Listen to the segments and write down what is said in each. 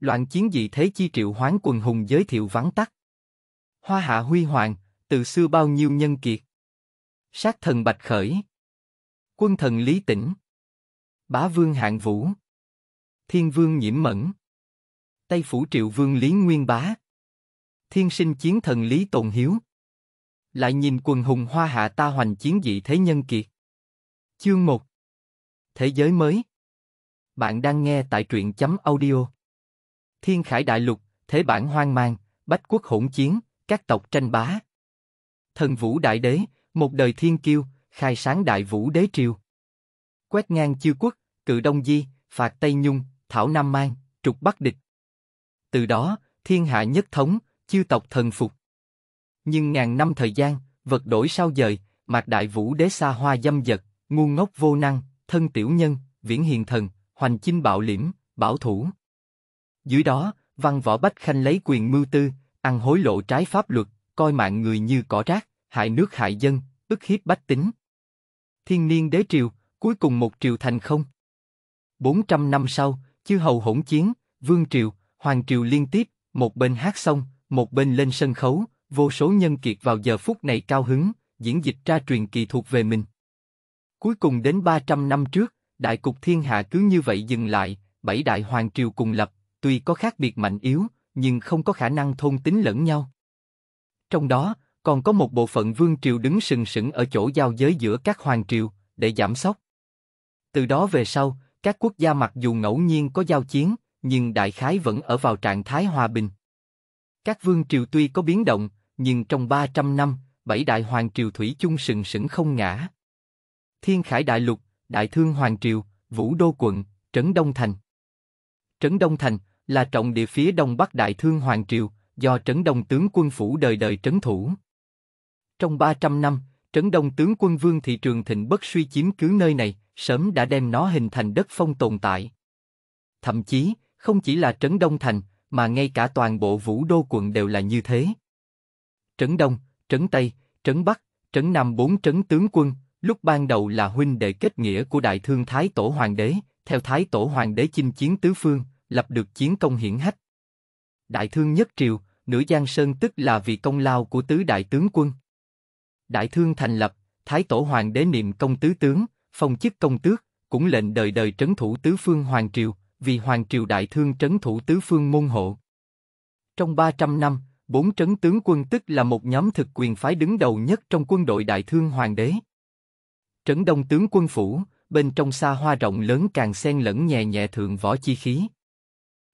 Loạn chiến dị thế chi triệu hoán quần hùng giới thiệu vắn tắt. Hoa hạ huy hoàng, từ xưa bao nhiêu nhân kiệt. Sát thần Bạch Khởi. Quân thần Lý Tĩnh. Bá vương Hạng Vũ. Thiên vương Nhiễm Mẫn. Tây phủ triệu vương Lý Nguyên Bá. Thiên sinh chiến thần Lý Tồn Hiếu. Lại nhìn quần hùng hoa hạ ta hoành chiến dị thế nhân kiệt. Chương 1 Thế giới mới Bạn đang nghe tại truyện chấm audio thiên khải đại lục, thế bản hoang mang, bách quốc hỗn chiến, các tộc tranh bá. Thần vũ đại đế, một đời thiên kiêu, khai sáng đại vũ đế triều. Quét ngang chư quốc, cự đông di, phạt Tây Nhung, thảo Nam Mang, trục Bắc địch. Từ đó, thiên hạ nhất thống, chư tộc thần phục. Nhưng ngàn năm thời gian, vật đổi sao dời, mạc đại vũ đế xa hoa dâm dật, ngu ngốc vô năng, thân tiểu nhân, viễn hiền thần, hoành chinh bạo liễm, bảo thủ. Dưới đó, văn võ bách khanh lấy quyền mưu tư, ăn hối lộ trái pháp luật, coi mạng người như cỏ rác, hại nước hại dân, ức hiếp bách tính. Thiên niên đế triều, cuối cùng một triều thành không. 400 năm sau, chư hầu hỗn chiến, vương triều, hoàng triều liên tiếp, một bên hát xong, một bên lên sân khấu, vô số nhân kiệt vào giờ phút này cao hứng, diễn dịch ra truyền kỳ thuộc về mình. Cuối cùng đến 300 năm trước, đại cục thiên hạ cứ như vậy dừng lại, bảy đại hoàng triều cùng lập, tuy có khác biệt mạnh yếu, nhưng không có khả năng thôn tính lẫn nhau. Trong đó, còn có một bộ phận vương triều đứng sừng sững ở chỗ giao giới giữa các hoàng triều, để giảm sóc. Từ đó về sau, các quốc gia mặc dù ngẫu nhiên có giao chiến, nhưng đại khái vẫn ở vào trạng thái hòa bình. Các vương triều tuy có biến động, nhưng trong 300 năm, bảy đại hoàng triều thủy chung sừng sững không ngã. Thiên Khải Đại Lục, Đại Thương Hoàng Triều, Vũ Đô Quận, Trấn Đông Thành. Trấn Đông Thành, là trọng địa phía đông bắc đại thương hoàng triều, do trấn đông tướng quân phủ đời đời trấn thủ. Trong 300 năm, trấn đông tướng quân vương thị trường thịnh bất suy chiếm cứ nơi này, sớm đã đem nó hình thành đất phong tồn tại. Thậm chí, không chỉ là trấn đông thành, mà ngay cả toàn bộ vũ đô quận đều là như thế. Trấn đông, trấn tây, trấn bắc, trấn nam bốn trấn tướng quân, lúc ban đầu là huynh đệ kết nghĩa của đại thương thái tổ hoàng đế, theo thái tổ hoàng đế chinh chiến tứ phương, lập được chiến công hiển hách. Đại thương nhất triều, nửa giang sơn tức là vì công lao của tứ đại tướng quân. Đại thương thành lập, Thái Tổ Hoàng đế niệm công tứ tướng, phong chức công tước, cũng lệnh đời đời trấn thủ tứ phương Hoàng Triều, vì Hoàng Triều Đại Thương trấn thủ tứ phương môn hộ. Trong 300 năm, bốn trấn tướng quân tức là một nhóm thực quyền phái đứng đầu nhất trong quân đội Đại Thương Hoàng đế. Trấn Đông tướng quân phủ, bên trong xa hoa rộng lớn càng xen lẫn nhẹ nhẹ thượng võ chi khí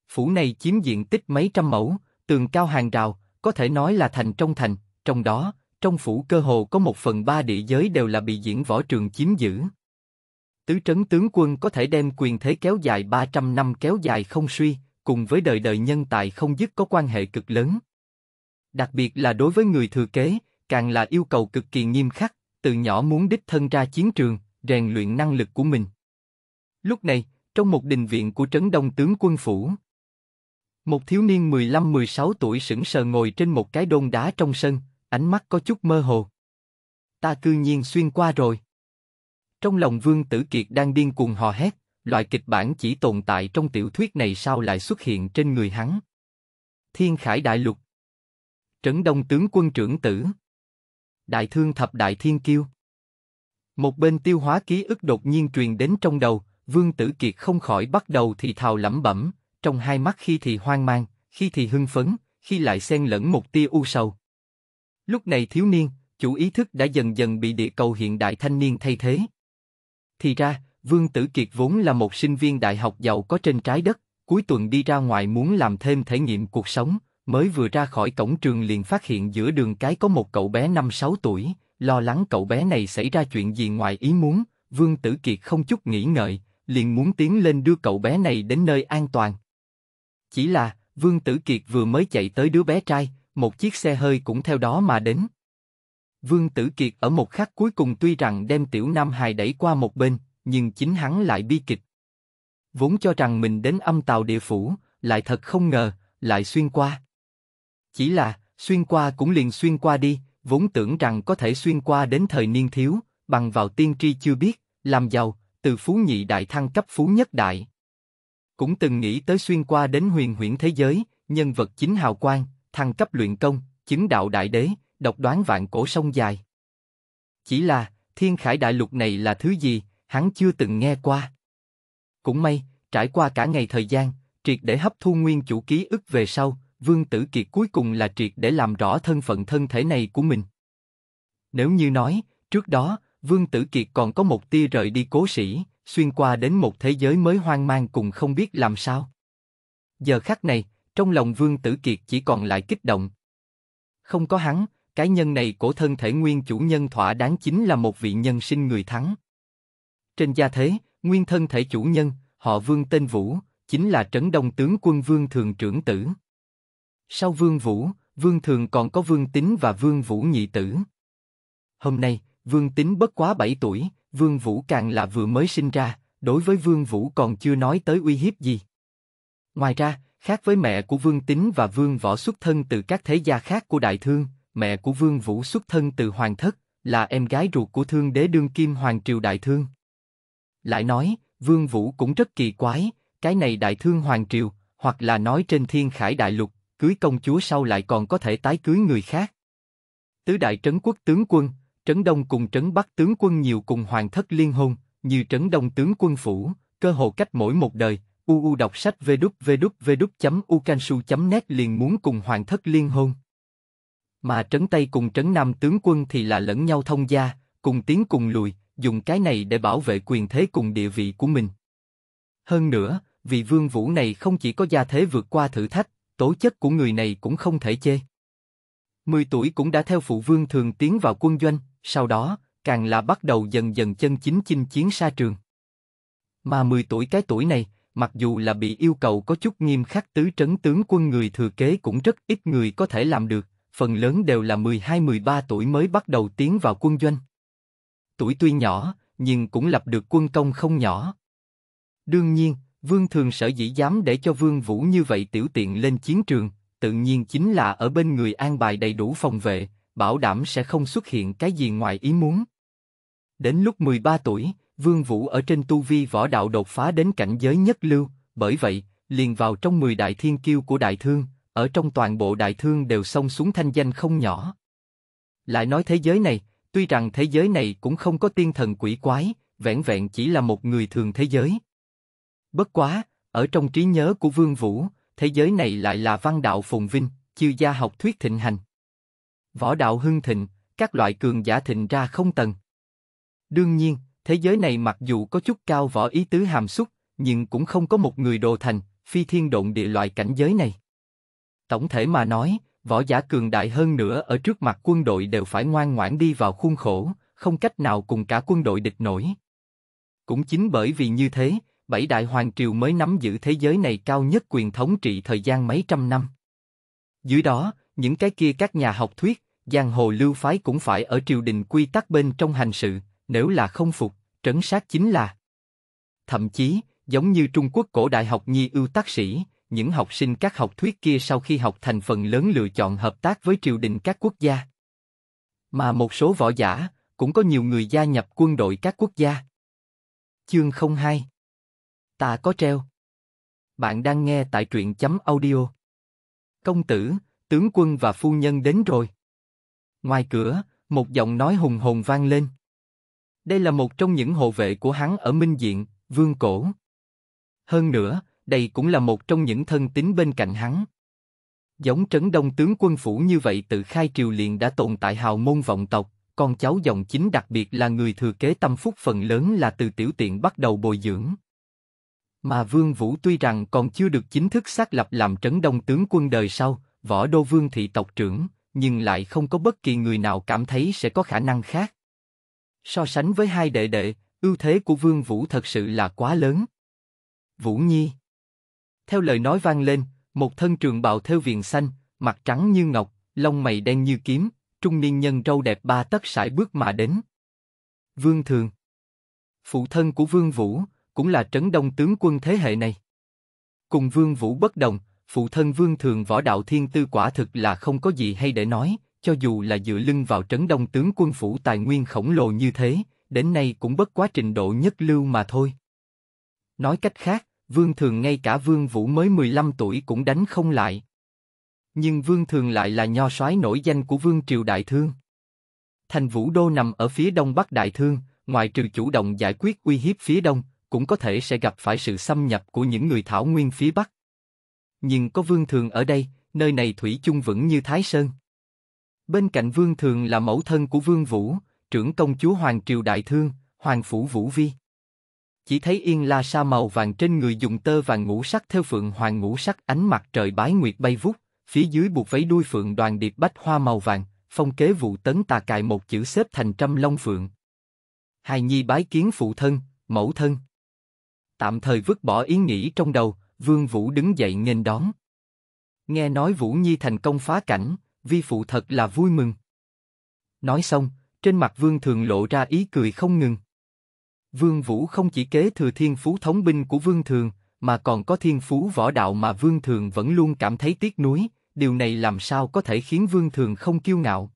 phủ này chiếm diện tích mấy trăm mẫu, tường cao hàng rào, có thể nói là thành trong thành, trong đó, trong phủ cơ hồ có một phần ba địa giới đều là bị diễn võ trường chiếm giữ. Tứ trấn tướng quân có thể đem quyền thế kéo dài 300 năm kéo dài không suy, cùng với đời đời nhân tài không dứt có quan hệ cực lớn. Đặc biệt là đối với người thừa kế, càng là yêu cầu cực kỳ nghiêm khắc, từ nhỏ muốn đích thân ra chiến trường, rèn luyện năng lực của mình. Lúc này, trong một đình viện của trấn đông tướng quân phủ, một thiếu niên 15-16 tuổi sững sờ ngồi trên một cái đôn đá trong sân, ánh mắt có chút mơ hồ. Ta cư nhiên xuyên qua rồi. Trong lòng Vương Tử Kiệt đang điên cuồng hò hét, loại kịch bản chỉ tồn tại trong tiểu thuyết này sao lại xuất hiện trên người hắn. Thiên Khải Đại Lục Trấn Đông Tướng Quân Trưởng Tử Đại Thương Thập Đại Thiên Kiêu Một bên tiêu hóa ký ức đột nhiên truyền đến trong đầu, Vương Tử Kiệt không khỏi bắt đầu thì thào lẩm bẩm, trong hai mắt khi thì hoang mang, khi thì hưng phấn, khi lại xen lẫn một tia u sầu. Lúc này thiếu niên, chủ ý thức đã dần dần bị địa cầu hiện đại thanh niên thay thế. Thì ra, Vương Tử Kiệt vốn là một sinh viên đại học giàu có trên trái đất, cuối tuần đi ra ngoài muốn làm thêm thể nghiệm cuộc sống, mới vừa ra khỏi cổng trường liền phát hiện giữa đường cái có một cậu bé 5-6 tuổi, lo lắng cậu bé này xảy ra chuyện gì ngoài ý muốn, Vương Tử Kiệt không chút nghĩ ngợi, liền muốn tiến lên đưa cậu bé này đến nơi an toàn. Chỉ là, Vương Tử Kiệt vừa mới chạy tới đứa bé trai, một chiếc xe hơi cũng theo đó mà đến. Vương Tử Kiệt ở một khắc cuối cùng tuy rằng đem Tiểu Nam Hài đẩy qua một bên, nhưng chính hắn lại bi kịch. Vốn cho rằng mình đến âm tàu địa phủ, lại thật không ngờ, lại xuyên qua. Chỉ là, xuyên qua cũng liền xuyên qua đi, vốn tưởng rằng có thể xuyên qua đến thời niên thiếu, bằng vào tiên tri chưa biết, làm giàu, từ phú nhị đại thăng cấp phú nhất đại cũng từng nghĩ tới xuyên qua đến huyền huyễn thế giới, nhân vật chính hào quang, thăng cấp luyện công, chứng đạo đại đế, độc đoán vạn cổ sông dài. Chỉ là, thiên khải đại lục này là thứ gì, hắn chưa từng nghe qua. Cũng may, trải qua cả ngày thời gian, triệt để hấp thu nguyên chủ ký ức về sau, Vương Tử Kiệt cuối cùng là triệt để làm rõ thân phận thân thể này của mình. Nếu như nói, trước đó, Vương Tử Kiệt còn có một tia rời đi cố sĩ, xuyên qua đến một thế giới mới hoang mang cùng không biết làm sao. Giờ khắc này, trong lòng Vương Tử Kiệt chỉ còn lại kích động. Không có hắn, cái nhân này của thân thể nguyên chủ nhân thỏa đáng chính là một vị nhân sinh người thắng. Trên gia thế, nguyên thân thể chủ nhân, họ Vương tên Vũ, chính là trấn đông tướng quân Vương Thường trưởng tử. Sau Vương Vũ, Vương Thường còn có Vương Tín và Vương Vũ nhị tử. Hôm nay, Vương Tín bất quá 7 tuổi, Vương Vũ càng là vừa mới sinh ra, đối với Vương Vũ còn chưa nói tới uy hiếp gì. Ngoài ra, khác với mẹ của Vương Tín và Vương Võ xuất thân từ các thế gia khác của Đại Thương, mẹ của Vương Vũ xuất thân từ Hoàng Thất, là em gái ruột của Thương Đế đương kim Hoàng triều Đại Thương. Lại nói, Vương Vũ cũng rất kỳ quái, cái này Đại Thương Hoàng triều, hoặc là nói trên Thiên Khải Đại Lục, cưới công chúa sau lại còn có thể tái cưới người khác. Tứ đại trấn quốc tướng quân, Trấn Đông cùng Trấn Bắc tướng quân nhiều cùng hoàng thất liên hôn, nhiều Trấn Đông tướng quân phủ, cơ hồ cách mỗi một đời, uu đọc sách đúc đúc đúc chấm vđvđvđ chấm nét liền muốn cùng hoàng thất liên hôn. Mà Trấn Tây cùng Trấn Nam tướng quân thì là lẫn nhau thông gia, cùng tiến cùng lùi, dùng cái này để bảo vệ quyền thế cùng địa vị của mình. Hơn nữa, vị vương vũ này không chỉ có gia thế vượt qua thử thách, tố chất của người này cũng không thể chê. 10 tuổi cũng đã theo phụ vương thường tiến vào quân doanh, sau đó, càng là bắt đầu dần dần chân chính chinh chiến xa trường. Mà 10 tuổi cái tuổi này, mặc dù là bị yêu cầu có chút nghiêm khắc tứ trấn tướng quân người thừa kế cũng rất ít người có thể làm được, phần lớn đều là 12-13 tuổi mới bắt đầu tiến vào quân doanh. Tuổi tuy nhỏ, nhưng cũng lập được quân công không nhỏ. Đương nhiên, Vương Thường sở dĩ dám để cho Vương Vũ như vậy tiểu tiện lên chiến trường, tự nhiên chính là ở bên người an bài đầy đủ phòng vệ, bảo đảm sẽ không xuất hiện cái gì ngoài ý muốn. Đến lúc 13 tuổi, Vương Vũ ở trên tu vi võ đạo đột phá đến cảnh giới nhất lưu, bởi vậy, liền vào trong 10 đại thiên kiêu của đại thương, ở trong toàn bộ đại thương đều xông xuống thanh danh không nhỏ. Lại nói thế giới này, tuy rằng thế giới này cũng không có tiên thần quỷ quái, vẻn vẹn chỉ là một người thường thế giới. Bất quá, ở trong trí nhớ của Vương Vũ, thế giới này lại là văn đạo phồn vinh, chiêu gia học thuyết thịnh hành võ đạo hưng thịnh, các loại cường giả thịnh ra không tần. Đương nhiên, thế giới này mặc dù có chút cao võ ý tứ hàm xúc, nhưng cũng không có một người đồ thành, phi thiên động địa loại cảnh giới này. Tổng thể mà nói, võ giả cường đại hơn nữa ở trước mặt quân đội đều phải ngoan ngoãn đi vào khuôn khổ, không cách nào cùng cả quân đội địch nổi. Cũng chính bởi vì như thế, bảy đại hoàng triều mới nắm giữ thế giới này cao nhất quyền thống trị thời gian mấy trăm năm. Dưới đó, những cái kia các nhà học thuyết, giang hồ lưu phái cũng phải ở triều đình quy tắc bên trong hành sự, nếu là không phục, trấn sát chính là. Thậm chí, giống như Trung Quốc cổ đại học nhi ưu tác sĩ, những học sinh các học thuyết kia sau khi học thành phần lớn lựa chọn hợp tác với triều đình các quốc gia. Mà một số võ giả, cũng có nhiều người gia nhập quân đội các quốc gia. Chương 02 Ta có treo Bạn đang nghe tại truyện chấm audio Công tử, tướng quân và phu nhân đến rồi Ngoài cửa, một giọng nói hùng hồn vang lên. Đây là một trong những hộ vệ của hắn ở Minh Diện, Vương Cổ. Hơn nữa, đây cũng là một trong những thân tín bên cạnh hắn. Giống trấn đông tướng quân phủ như vậy từ khai triều liền đã tồn tại hào môn vọng tộc, con cháu dòng chính đặc biệt là người thừa kế tâm phúc phần lớn là từ tiểu tiện bắt đầu bồi dưỡng. Mà Vương Vũ tuy rằng còn chưa được chính thức xác lập làm trấn đông tướng quân đời sau, võ đô vương thị tộc trưởng, nhưng lại không có bất kỳ người nào cảm thấy sẽ có khả năng khác. So sánh với hai đệ đệ, ưu thế của Vương Vũ thật sự là quá lớn. Vũ Nhi Theo lời nói vang lên, một thân trường bào theo viền xanh, mặt trắng như ngọc, lông mày đen như kiếm, trung niên nhân râu đẹp ba tấc sải bước mà đến. Vương Thường Phụ thân của Vương Vũ, cũng là trấn đông tướng quân thế hệ này. Cùng Vương Vũ bất đồng, phụ thân vương thường võ đạo thiên tư quả thực là không có gì hay để nói, cho dù là dựa lưng vào trấn đông tướng quân phủ tài nguyên khổng lồ như thế, đến nay cũng bất quá trình độ nhất lưu mà thôi. Nói cách khác, vương thường ngay cả vương vũ mới 15 tuổi cũng đánh không lại. Nhưng vương thường lại là nho soái nổi danh của vương triều đại thương. Thành vũ đô nằm ở phía đông bắc đại thương, ngoài trừ chủ động giải quyết uy hiếp phía đông, cũng có thể sẽ gặp phải sự xâm nhập của những người thảo nguyên phía bắc nhưng có vương thường ở đây, nơi này thủy chung vững như Thái Sơn. Bên cạnh vương thường là mẫu thân của vương vũ, trưởng công chúa Hoàng Triều Đại Thương, Hoàng Phủ Vũ Vi. Chỉ thấy yên la sa màu vàng trên người dùng tơ vàng ngũ sắc theo phượng hoàng ngũ sắc ánh mặt trời bái nguyệt bay vút, phía dưới buộc váy đuôi phượng đoàn điệp bách hoa màu vàng, phong kế vụ tấn tà cài một chữ xếp thành trăm long phượng. Hài nhi bái kiến phụ thân, mẫu thân. Tạm thời vứt bỏ ý nghĩ trong đầu, Vương Vũ đứng dậy nghênh đón. Nghe nói Vũ Nhi thành công phá cảnh, vi phụ thật là vui mừng. Nói xong, trên mặt Vương Thường lộ ra ý cười không ngừng. Vương Vũ không chỉ kế thừa thiên phú thống binh của Vương Thường, mà còn có thiên phú võ đạo mà Vương Thường vẫn luôn cảm thấy tiếc nuối, điều này làm sao có thể khiến Vương Thường không kiêu ngạo.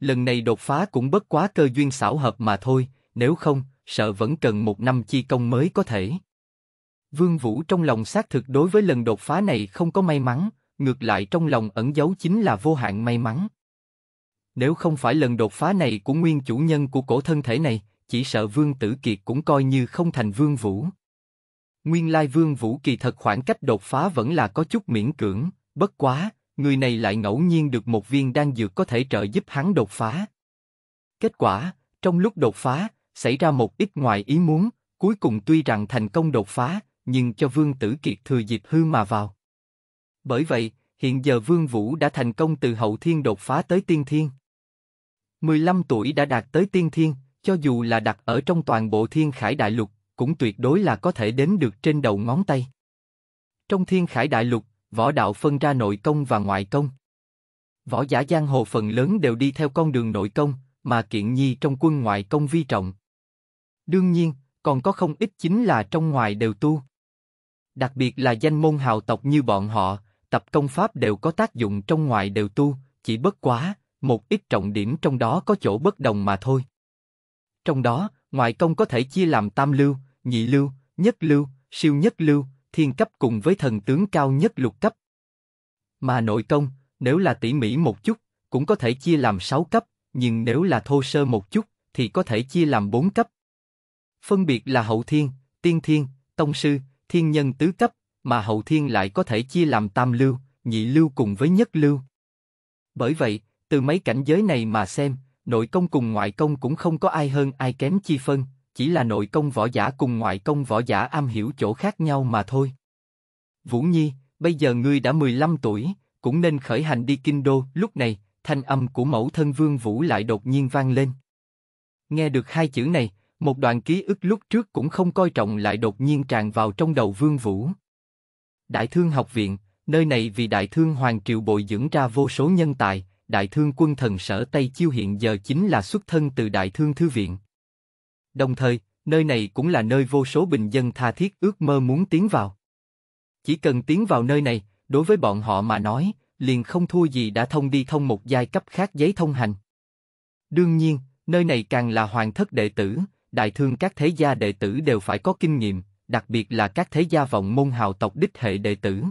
Lần này đột phá cũng bất quá cơ duyên xảo hợp mà thôi, nếu không, sợ vẫn cần một năm chi công mới có thể. Vương Vũ trong lòng xác thực đối với lần đột phá này không có may mắn, ngược lại trong lòng ẩn giấu chính là vô hạn may mắn. Nếu không phải lần đột phá này của nguyên chủ nhân của cổ thân thể này, chỉ sợ Vương Tử Kiệt cũng coi như không thành Vương Vũ. Nguyên lai Vương Vũ kỳ thật khoảng cách đột phá vẫn là có chút miễn cưỡng, bất quá, người này lại ngẫu nhiên được một viên đan dược có thể trợ giúp hắn đột phá. Kết quả, trong lúc đột phá, xảy ra một ít ngoài ý muốn, cuối cùng tuy rằng thành công đột phá, nhưng cho Vương Tử Kiệt thừa dịp hư mà vào. Bởi vậy, hiện giờ Vương Vũ đã thành công từ hậu thiên đột phá tới tiên thiên. 15 tuổi đã đạt tới tiên thiên, cho dù là đặt ở trong toàn bộ thiên khải đại lục, cũng tuyệt đối là có thể đến được trên đầu ngón tay. Trong thiên khải đại lục, võ đạo phân ra nội công và ngoại công. Võ giả giang hồ phần lớn đều đi theo con đường nội công, mà kiện nhi trong quân ngoại công vi trọng. Đương nhiên, còn có không ít chính là trong ngoài đều tu đặc biệt là danh môn hào tộc như bọn họ, tập công pháp đều có tác dụng trong ngoài đều tu, chỉ bất quá một ít trọng điểm trong đó có chỗ bất đồng mà thôi. Trong đó, ngoại công có thể chia làm tam lưu, nhị lưu, nhất lưu, siêu nhất lưu, thiên cấp cùng với thần tướng cao nhất lục cấp. Mà nội công, nếu là tỉ mỉ một chút, cũng có thể chia làm 6 cấp, nhưng nếu là thô sơ một chút, thì có thể chia làm 4 cấp. Phân biệt là hậu thiên, tiên thiên, tông sư, thiên nhân tứ cấp, mà hậu thiên lại có thể chia làm tam lưu, nhị lưu cùng với nhất lưu. Bởi vậy, từ mấy cảnh giới này mà xem, nội công cùng ngoại công cũng không có ai hơn ai kém chi phân, chỉ là nội công võ giả cùng ngoại công võ giả am hiểu chỗ khác nhau mà thôi. Vũ Nhi, bây giờ ngươi đã 15 tuổi, cũng nên khởi hành đi kinh đô, lúc này, thanh âm của mẫu thân Vương Vũ lại đột nhiên vang lên. Nghe được hai chữ này, một đoạn ký ức lúc trước cũng không coi trọng lại đột nhiên tràn vào trong đầu Vương Vũ. Đại thương học viện, nơi này vì đại thương hoàng triều bồi dưỡng ra vô số nhân tài, đại thương quân thần sở Tây Chiêu hiện giờ chính là xuất thân từ đại thương thư viện. Đồng thời, nơi này cũng là nơi vô số bình dân tha thiết ước mơ muốn tiến vào. Chỉ cần tiến vào nơi này, đối với bọn họ mà nói, liền không thua gì đã thông đi thông một giai cấp khác giấy thông hành. Đương nhiên, nơi này càng là hoàng thất đệ tử, đại thương các thế gia đệ tử đều phải có kinh nghiệm, đặc biệt là các thế gia vọng môn hào tộc đích hệ đệ tử.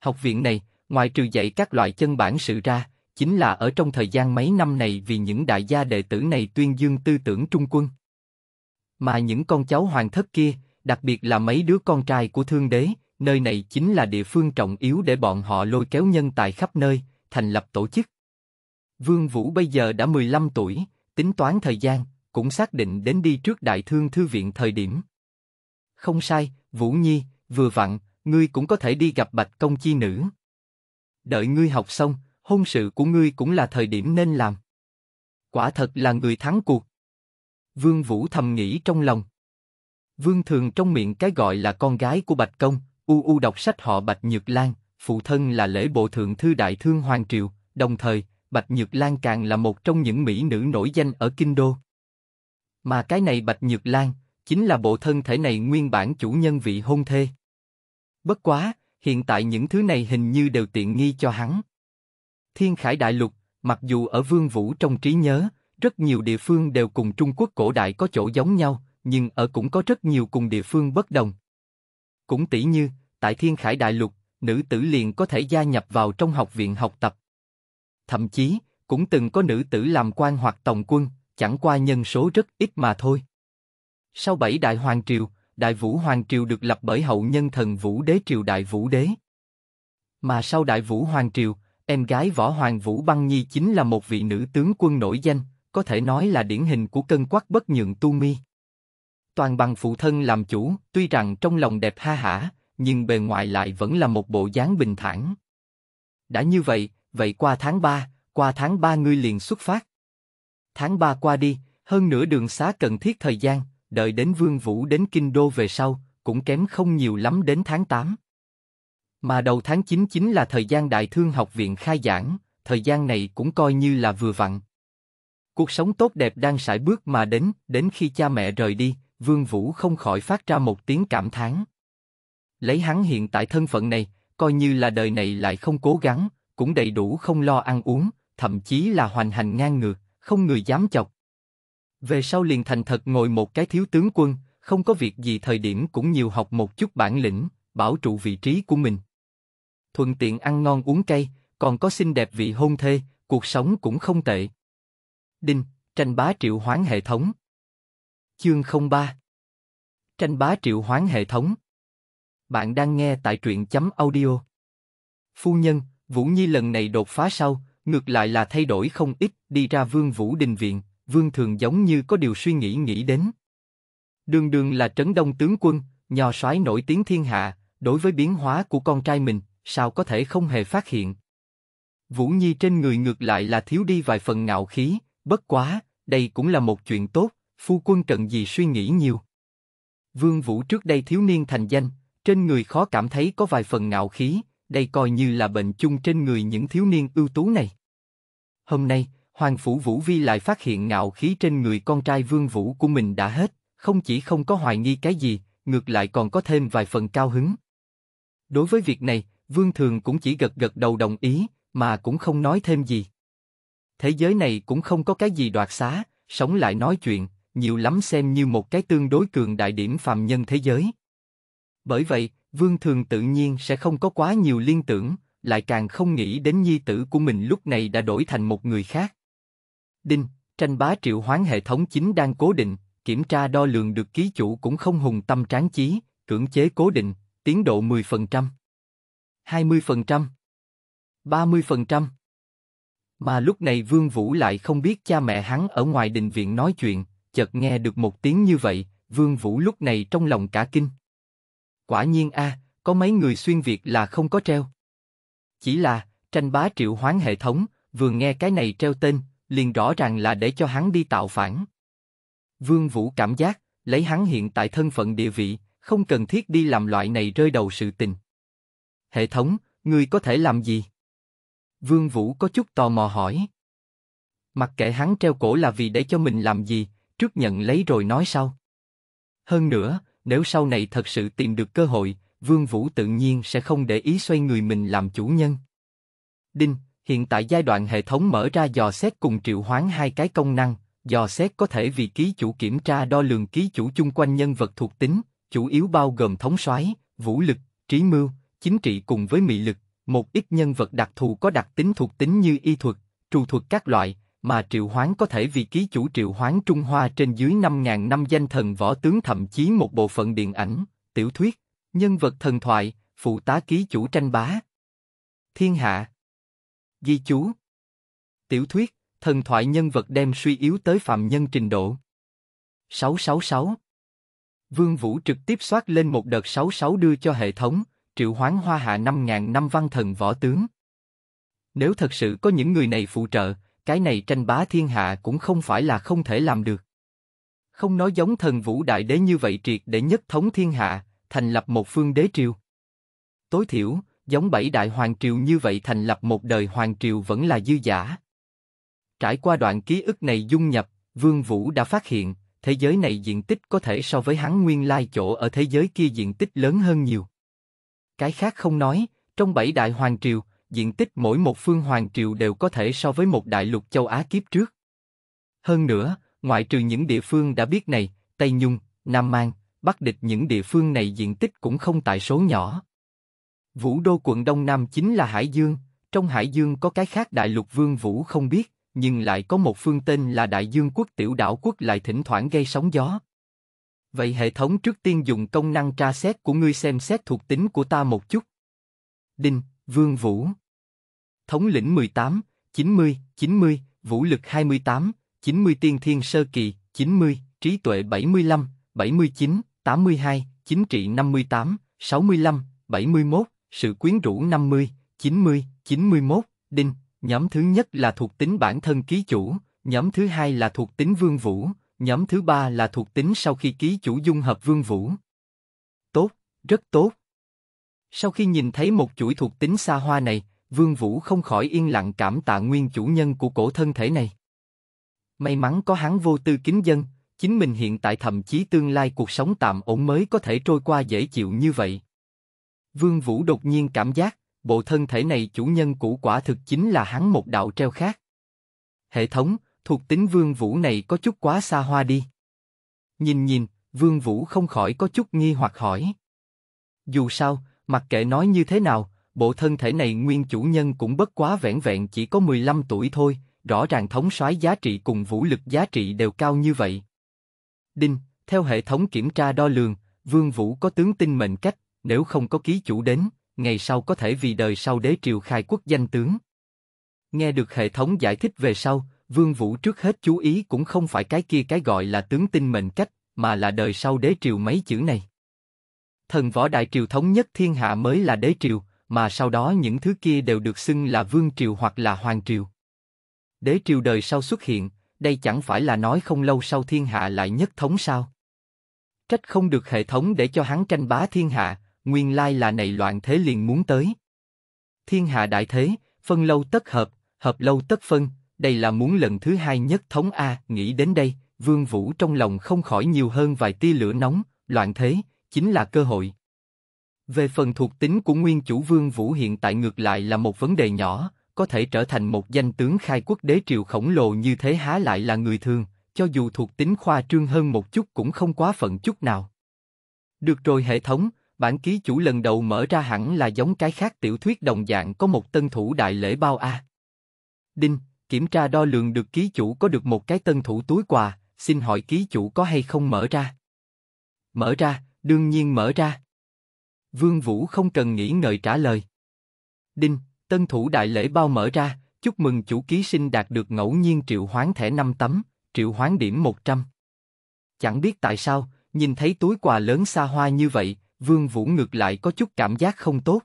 Học viện này, ngoài trừ dạy các loại chân bản sự ra, chính là ở trong thời gian mấy năm này vì những đại gia đệ tử này tuyên dương tư tưởng trung quân. Mà những con cháu hoàng thất kia, đặc biệt là mấy đứa con trai của thương đế, nơi này chính là địa phương trọng yếu để bọn họ lôi kéo nhân tài khắp nơi, thành lập tổ chức. Vương Vũ bây giờ đã 15 tuổi, tính toán thời gian, cũng xác định đến đi trước đại thương thư viện thời điểm. Không sai, Vũ Nhi, vừa vặn, ngươi cũng có thể đi gặp bạch công chi nữ. Đợi ngươi học xong, hôn sự của ngươi cũng là thời điểm nên làm. Quả thật là người thắng cuộc. Vương Vũ thầm nghĩ trong lòng. Vương Thường trong miệng cái gọi là con gái của Bạch Công, u u đọc sách họ Bạch Nhược Lan, phụ thân là lễ bộ thượng thư đại thương Hoàng Triều, đồng thời, Bạch Nhược Lan càng là một trong những mỹ nữ nổi danh ở Kinh Đô. Mà cái này Bạch Nhược Lan, chính là bộ thân thể này nguyên bản chủ nhân vị hôn thê. Bất quá, hiện tại những thứ này hình như đều tiện nghi cho hắn. Thiên Khải Đại Lục, mặc dù ở Vương Vũ trong trí nhớ, rất nhiều địa phương đều cùng Trung Quốc cổ đại có chỗ giống nhau, nhưng ở cũng có rất nhiều cùng địa phương bất đồng. Cũng tỷ như, tại Thiên Khải Đại Lục, nữ tử liền có thể gia nhập vào trong học viện học tập. Thậm chí, cũng từng có nữ tử làm quan hoặc tổng quân, chẳng qua nhân số rất ít mà thôi. Sau bảy đại hoàng triều, đại vũ hoàng triều được lập bởi hậu nhân thần vũ đế triều đại vũ đế. Mà sau đại vũ hoàng triều, em gái võ hoàng vũ băng nhi chính là một vị nữ tướng quân nổi danh, có thể nói là điển hình của cân quắc bất nhượng tu mi. Toàn bằng phụ thân làm chủ, tuy rằng trong lòng đẹp ha hả, nhưng bề ngoài lại vẫn là một bộ dáng bình thản. Đã như vậy, vậy qua tháng 3, qua tháng 3 ngươi liền xuất phát. Tháng 3 qua đi, hơn nửa đường xá cần thiết thời gian, đợi đến Vương Vũ đến Kinh Đô về sau, cũng kém không nhiều lắm đến tháng 8. Mà đầu tháng 9 chính là thời gian Đại Thương Học Viện khai giảng, thời gian này cũng coi như là vừa vặn. Cuộc sống tốt đẹp đang sải bước mà đến, đến khi cha mẹ rời đi, Vương Vũ không khỏi phát ra một tiếng cảm thán. Lấy hắn hiện tại thân phận này, coi như là đời này lại không cố gắng, cũng đầy đủ không lo ăn uống, thậm chí là hoành hành ngang ngược, không người dám chọc. Về sau liền thành thật ngồi một cái thiếu tướng quân, không có việc gì thời điểm cũng nhiều học một chút bản lĩnh, bảo trụ vị trí của mình. Thuận tiện ăn ngon uống cay, còn có xinh đẹp vị hôn thê, cuộc sống cũng không tệ. Đinh, tranh bá triệu hoán hệ thống. Chương 03 Tranh bá triệu hoán hệ thống. Bạn đang nghe tại truyện chấm audio. Phu nhân, Vũ Nhi lần này đột phá sau, Ngược lại là thay đổi không ít, đi ra vương vũ đình viện, vương thường giống như có điều suy nghĩ nghĩ đến. Đường đường là trấn đông tướng quân, nho soái nổi tiếng thiên hạ, đối với biến hóa của con trai mình, sao có thể không hề phát hiện. Vũ Nhi trên người ngược lại là thiếu đi vài phần ngạo khí, bất quá, đây cũng là một chuyện tốt, phu quân cần gì suy nghĩ nhiều. Vương Vũ trước đây thiếu niên thành danh, trên người khó cảm thấy có vài phần ngạo khí, đây coi như là bệnh chung trên người những thiếu niên ưu tú này. Hôm nay, Hoàng Phủ Vũ Vi lại phát hiện ngạo khí trên người con trai Vương Vũ của mình đã hết, không chỉ không có hoài nghi cái gì, ngược lại còn có thêm vài phần cao hứng. Đối với việc này, Vương Thường cũng chỉ gật gật đầu đồng ý, mà cũng không nói thêm gì. Thế giới này cũng không có cái gì đoạt xá, sống lại nói chuyện, nhiều lắm xem như một cái tương đối cường đại điểm phàm nhân thế giới. Bởi vậy, Vương Thường tự nhiên sẽ không có quá nhiều liên tưởng, lại càng không nghĩ đến nhi tử của mình lúc này đã đổi thành một người khác. Đinh, tranh bá triệu hoán hệ thống chính đang cố định, kiểm tra đo lường được ký chủ cũng không hùng tâm tráng chí, cưỡng chế cố định, tiến độ 10%, 20%, 30%. Mà lúc này Vương Vũ lại không biết cha mẹ hắn ở ngoài đình viện nói chuyện, chợt nghe được một tiếng như vậy, Vương Vũ lúc này trong lòng cả kinh. Quả nhiên a, à, có mấy người xuyên Việt là không có treo. Chỉ là, tranh bá triệu hoán hệ thống, vừa nghe cái này treo tên, liền rõ ràng là để cho hắn đi tạo phản. Vương Vũ cảm giác, lấy hắn hiện tại thân phận địa vị, không cần thiết đi làm loại này rơi đầu sự tình. Hệ thống, ngươi có thể làm gì? Vương Vũ có chút tò mò hỏi. Mặc kệ hắn treo cổ là vì để cho mình làm gì, trước nhận lấy rồi nói sau. Hơn nữa, nếu sau này thật sự tìm được cơ hội, Vương Vũ tự nhiên sẽ không để ý xoay người mình làm chủ nhân. Đinh, hiện tại giai đoạn hệ thống mở ra dò xét cùng triệu hoán hai cái công năng, dò xét có thể vì ký chủ kiểm tra đo lường ký chủ chung quanh nhân vật thuộc tính, chủ yếu bao gồm thống soái, vũ lực, trí mưu, chính trị cùng với mị lực, một ít nhân vật đặc thù có đặc tính thuộc tính như y thuật, trù thuật các loại, mà triệu hoán có thể vì ký chủ triệu hoán Trung Hoa trên dưới 5.000 năm danh thần võ tướng thậm chí một bộ phận điện ảnh, tiểu thuyết, Nhân vật thần thoại, phụ tá ký chủ tranh bá. Thiên hạ. Ghi chú. Tiểu thuyết, thần thoại nhân vật đem suy yếu tới phạm nhân trình độ. 666. Vương Vũ trực tiếp soát lên một đợt 66 đưa cho hệ thống, triệu hoán hoa hạ 5.000 năm văn thần võ tướng. Nếu thật sự có những người này phụ trợ, cái này tranh bá thiên hạ cũng không phải là không thể làm được. Không nói giống thần vũ đại đế như vậy triệt để nhất thống thiên hạ, thành lập một phương đế triều. Tối thiểu, giống bảy đại hoàng triều như vậy thành lập một đời hoàng triều vẫn là dư giả. Trải qua đoạn ký ức này dung nhập, Vương Vũ đã phát hiện, thế giới này diện tích có thể so với hắn nguyên lai chỗ ở thế giới kia diện tích lớn hơn nhiều. Cái khác không nói, trong bảy đại hoàng triều, diện tích mỗi một phương hoàng triều đều có thể so với một đại lục châu Á kiếp trước. Hơn nữa, ngoại trừ những địa phương đã biết này, Tây Nhung, Nam Mang, bắt địch những địa phương này diện tích cũng không tại số nhỏ. Vũ đô quận Đông Nam chính là Hải Dương, trong Hải Dương có cái khác đại lục vương Vũ không biết, nhưng lại có một phương tên là Đại Dương quốc tiểu đảo quốc lại thỉnh thoảng gây sóng gió. Vậy hệ thống trước tiên dùng công năng tra xét của ngươi xem xét thuộc tính của ta một chút. Đinh, Vương Vũ Thống lĩnh 18, 90, 90, vũ lực 28, 90 tiên thiên sơ kỳ, 90, trí tuệ 75, 79. 82, chính trị 58, 65, 71, sự quyến rũ 50, 90, 91, đinh, nhóm thứ nhất là thuộc tính bản thân ký chủ, nhóm thứ hai là thuộc tính vương vũ, nhóm thứ ba là thuộc tính sau khi ký chủ dung hợp vương vũ. Tốt, rất tốt. Sau khi nhìn thấy một chuỗi thuộc tính xa hoa này, Vương Vũ không khỏi yên lặng cảm tạ nguyên chủ nhân của cổ thân thể này. May mắn có hắn vô tư kính dân, chính mình hiện tại thậm chí tương lai cuộc sống tạm ổn mới có thể trôi qua dễ chịu như vậy. Vương Vũ đột nhiên cảm giác, bộ thân thể này chủ nhân cũ quả thực chính là hắn một đạo treo khác. Hệ thống, thuộc tính Vương Vũ này có chút quá xa hoa đi. Nhìn nhìn, Vương Vũ không khỏi có chút nghi hoặc hỏi. Dù sao, mặc kệ nói như thế nào, bộ thân thể này nguyên chủ nhân cũng bất quá vẻn vẹn chỉ có 15 tuổi thôi, rõ ràng thống soái giá trị cùng vũ lực giá trị đều cao như vậy. Đinh, theo hệ thống kiểm tra đo lường, Vương Vũ có tướng tinh mệnh cách, nếu không có ký chủ đến, ngày sau có thể vì đời sau đế triều khai quốc danh tướng. Nghe được hệ thống giải thích về sau, Vương Vũ trước hết chú ý cũng không phải cái kia cái gọi là tướng tinh mệnh cách, mà là đời sau đế triều mấy chữ này. Thần võ đại triều thống nhất thiên hạ mới là đế triều, mà sau đó những thứ kia đều được xưng là vương triều hoặc là hoàng triều. Đế triều đời sau xuất hiện, đây chẳng phải là nói không lâu sau thiên hạ lại nhất thống sao? Trách không được hệ thống để cho hắn tranh bá thiên hạ, nguyên lai là nảy loạn thế liền muốn tới. Thiên hạ đại thế, phân lâu tất hợp, hợp lâu tất phân, đây là muốn lần thứ hai nhất thống A, nghĩ đến đây, vương vũ trong lòng không khỏi nhiều hơn vài tia lửa nóng, loạn thế, chính là cơ hội. Về phần thuộc tính của nguyên chủ vương vũ hiện tại ngược lại là một vấn đề nhỏ, có thể trở thành một danh tướng khai quốc đế triều khổng lồ như thế há lại là người thường, cho dù thuộc tính khoa trương hơn một chút cũng không quá phận chút nào. Được rồi hệ thống, bản ký chủ lần đầu mở ra hẳn là giống cái khác tiểu thuyết đồng dạng có một tân thủ đại lễ bao a. Đinh, kiểm tra đo lường được ký chủ có được một cái tân thủ túi quà, xin hỏi ký chủ có hay không mở ra? Mở ra, đương nhiên mở ra. Vương Vũ không cần nghĩ ngợi trả lời. Đinh, Tân thủ đại lễ bao mở ra, chúc mừng chủ ký sinh đạt được ngẫu nhiên triệu hoán thẻ 5 tấm, triệu hoán điểm 100. Chẳng biết tại sao, nhìn thấy túi quà lớn xa hoa như vậy, Vương Vũ ngược lại có chút cảm giác không tốt.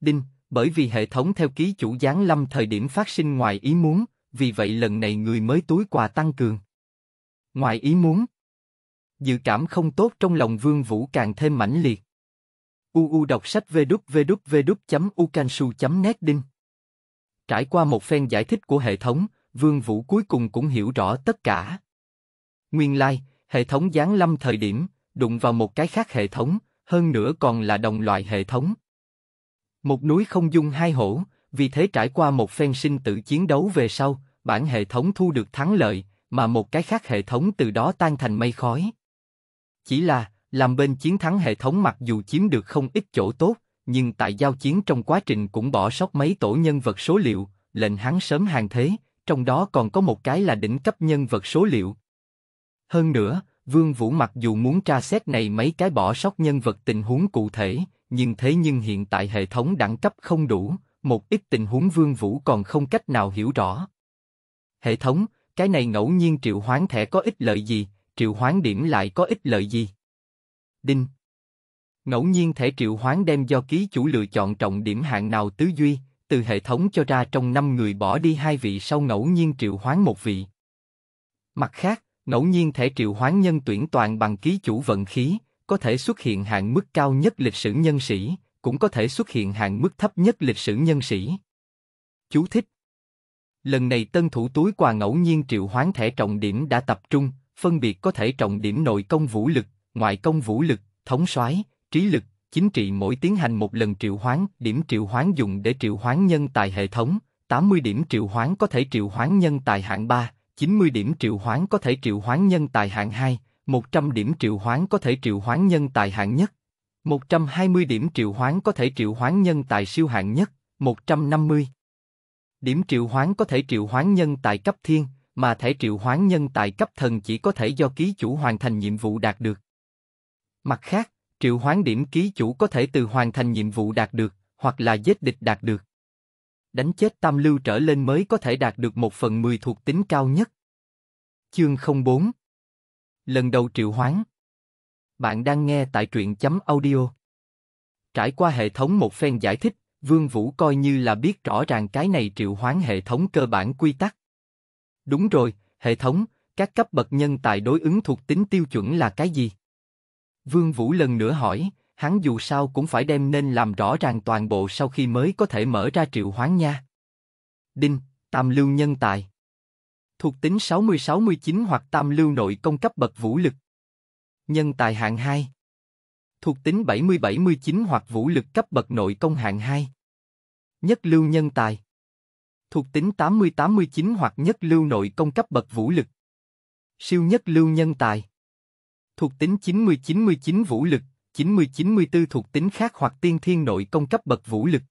Đinh, bởi vì hệ thống theo ký chủ giáng lâm thời điểm phát sinh ngoài ý muốn, vì vậy lần này người mới túi quà tăng cường. Ngoài ý muốn, dự cảm không tốt trong lòng Vương Vũ càng thêm mãnh liệt uu đọc sách www.ucansu.net đinh. Trải qua một phen giải thích của hệ thống, Vương Vũ cuối cùng cũng hiểu rõ tất cả. Nguyên lai, like, hệ thống giáng lâm thời điểm, đụng vào một cái khác hệ thống, hơn nữa còn là đồng loại hệ thống. Một núi không dung hai hổ, vì thế trải qua một phen sinh tử chiến đấu về sau, bản hệ thống thu được thắng lợi, mà một cái khác hệ thống từ đó tan thành mây khói. Chỉ là, làm bên chiến thắng hệ thống mặc dù chiếm được không ít chỗ tốt, nhưng tại giao chiến trong quá trình cũng bỏ sót mấy tổ nhân vật số liệu, lệnh hắn sớm hàng thế, trong đó còn có một cái là đỉnh cấp nhân vật số liệu. Hơn nữa, Vương Vũ mặc dù muốn tra xét này mấy cái bỏ sót nhân vật tình huống cụ thể, nhưng thế nhưng hiện tại hệ thống đẳng cấp không đủ, một ít tình huống Vương Vũ còn không cách nào hiểu rõ. Hệ thống, cái này ngẫu nhiên triệu hoán thẻ có ích lợi gì, triệu hoán điểm lại có ích lợi gì? Đinh. Ngẫu nhiên thể triệu hoán đem do ký chủ lựa chọn trọng điểm hạng nào tứ duy, từ hệ thống cho ra trong năm người bỏ đi hai vị sau ngẫu nhiên triệu hoán một vị. Mặt khác, ngẫu nhiên thể triệu hoán nhân tuyển toàn bằng ký chủ vận khí, có thể xuất hiện hạng mức cao nhất lịch sử nhân sĩ, cũng có thể xuất hiện hạng mức thấp nhất lịch sử nhân sĩ. Chú thích Lần này tân thủ túi quà ngẫu nhiên triệu hoán thẻ trọng điểm đã tập trung, phân biệt có thể trọng điểm nội công vũ lực ngoại công vũ lực, thống soái, trí lực, chính trị mỗi tiến hành một lần triệu hoán, điểm triệu hoán dùng để triệu hoán nhân tài hệ thống, 80 điểm triệu hoán có thể triệu hoán nhân tài hạng 3, 90 điểm triệu hoán có thể triệu hoán nhân tài hạng 2, 100 điểm triệu hoán có thể triệu hoán nhân tài hạng nhất, 120 điểm triệu hoán có thể triệu hoán nhân tài siêu hạng nhất, 150. Điểm triệu hoán có thể triệu hoán nhân tài cấp thiên, mà thẻ triệu hoán nhân tài cấp thần chỉ có thể do ký chủ hoàn thành nhiệm vụ đạt được. Mặt khác, triệu hoán điểm ký chủ có thể từ hoàn thành nhiệm vụ đạt được, hoặc là giết địch đạt được. Đánh chết tam lưu trở lên mới có thể đạt được một phần mười thuộc tính cao nhất. Chương 04 Lần đầu triệu hoán Bạn đang nghe tại truyện chấm audio. Trải qua hệ thống một phen giải thích, Vương Vũ coi như là biết rõ ràng cái này triệu hoán hệ thống cơ bản quy tắc. Đúng rồi, hệ thống, các cấp bậc nhân tài đối ứng thuộc tính tiêu chuẩn là cái gì? Vương Vũ lần nữa hỏi, hắn dù sao cũng phải đem nên làm rõ ràng toàn bộ sau khi mới có thể mở ra triệu hoán nha. Đinh, tam lưu nhân tài. Thuộc tính 60-69 hoặc tam lưu nội công cấp bậc vũ lực. Nhân tài hạng 2. Thuộc tính 70-79 hoặc vũ lực cấp bậc nội công hạng 2. Nhất lưu nhân tài. Thuộc tính 80-89 hoặc nhất lưu nội công cấp bậc vũ lực. Siêu nhất lưu nhân tài thuộc tính 90-99 vũ lực, 90-94 thuộc tính khác hoặc tiên thiên nội công cấp bậc vũ lực.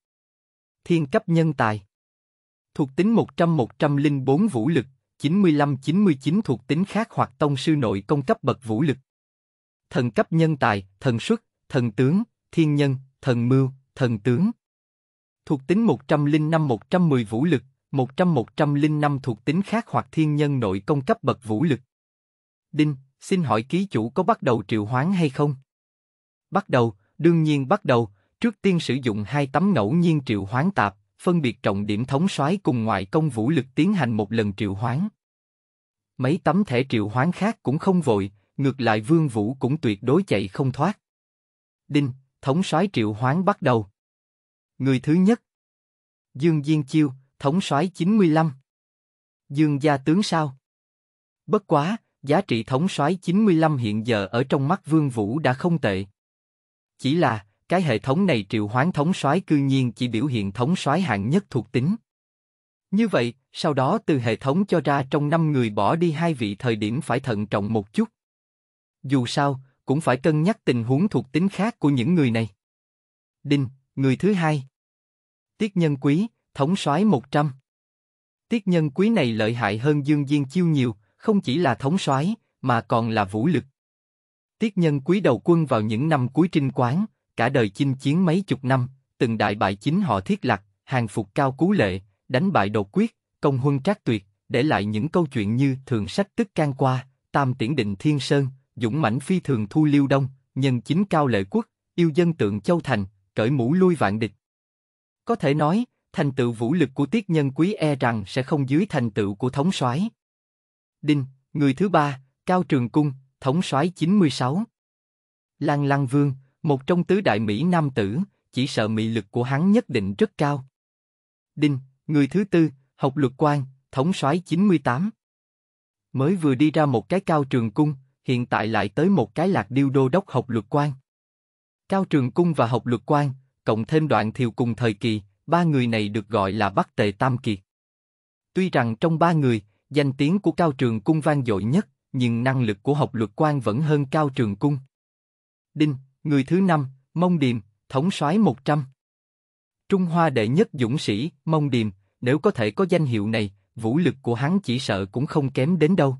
Thiên cấp nhân tài Thuộc tính 100-104 vũ lực, 95-99 thuộc tính khác hoặc tông sư nội công cấp bậc vũ lực. Thần cấp nhân tài, thần xuất, thần tướng, thiên nhân, thần mưu, thần tướng. Thuộc tính 105-110 vũ lực, 100-105 thuộc tính khác hoặc thiên nhân nội công cấp bậc vũ lực. Đinh, Xin hỏi ký chủ có bắt đầu triệu hoán hay không? Bắt đầu, đương nhiên bắt đầu, trước tiên sử dụng hai tấm ngẫu nhiên triệu hoán tạp, phân biệt trọng điểm thống soái cùng ngoại công vũ lực tiến hành một lần triệu hoán. Mấy tấm thẻ triệu hoán khác cũng không vội, ngược lại vương vũ cũng tuyệt đối chạy không thoát. Đinh, thống soái triệu hoán bắt đầu. Người thứ nhất. Dương Diên Chiêu, thống soái 95. Dương gia tướng sao? Bất quá, Giá trị thống soái 95 hiện giờ ở trong mắt Vương Vũ đã không tệ. Chỉ là, cái hệ thống này triệu hoán thống soái cư nhiên chỉ biểu hiện thống soái hạng nhất thuộc tính. Như vậy, sau đó từ hệ thống cho ra trong năm người bỏ đi hai vị thời điểm phải thận trọng một chút. Dù sao, cũng phải cân nhắc tình huống thuộc tính khác của những người này. Đinh, người thứ hai. Tiết nhân quý, thống soái 100. Tiết nhân quý này lợi hại hơn Dương Diên Chiêu nhiều, không chỉ là thống soái mà còn là vũ lực. Tiết Nhân Quý đầu quân vào những năm cuối trinh quán, cả đời chinh chiến mấy chục năm, từng đại bại chính họ thiết lạc, hàng phục cao cú lệ, đánh bại đột quyết, công huân trác tuyệt, để lại những câu chuyện như thường sách tức can qua, tam tiễn định thiên sơn, dũng mãnh phi thường thu liêu đông, nhân chính cao lệ quốc, yêu dân tượng châu thành, cởi mũ lui vạn địch. Có thể nói, thành tựu vũ lực của tiết nhân quý e rằng sẽ không dưới thành tựu của thống soái. Đinh, người thứ ba, Cao Trường Cung, thống soái 96. Lan Lăng Vương, một trong tứ đại Mỹ nam tử, chỉ sợ mị lực của hắn nhất định rất cao. Đinh, người thứ tư, học luật quan, thống soái 98. Mới vừa đi ra một cái cao trường cung, hiện tại lại tới một cái lạc điêu đô đốc học luật quan. Cao trường cung và học luật quan, cộng thêm đoạn thiều cùng thời kỳ, ba người này được gọi là Bắc Tề Tam Kiệt. Tuy rằng trong ba người, danh tiếng của Cao Trường Cung vang dội nhất, nhưng năng lực của học luật quan vẫn hơn Cao Trường Cung. Đinh, người thứ năm, Mông Điềm, thống soái 100. Trung Hoa đệ nhất dũng sĩ, Mông Điềm, nếu có thể có danh hiệu này, vũ lực của hắn chỉ sợ cũng không kém đến đâu.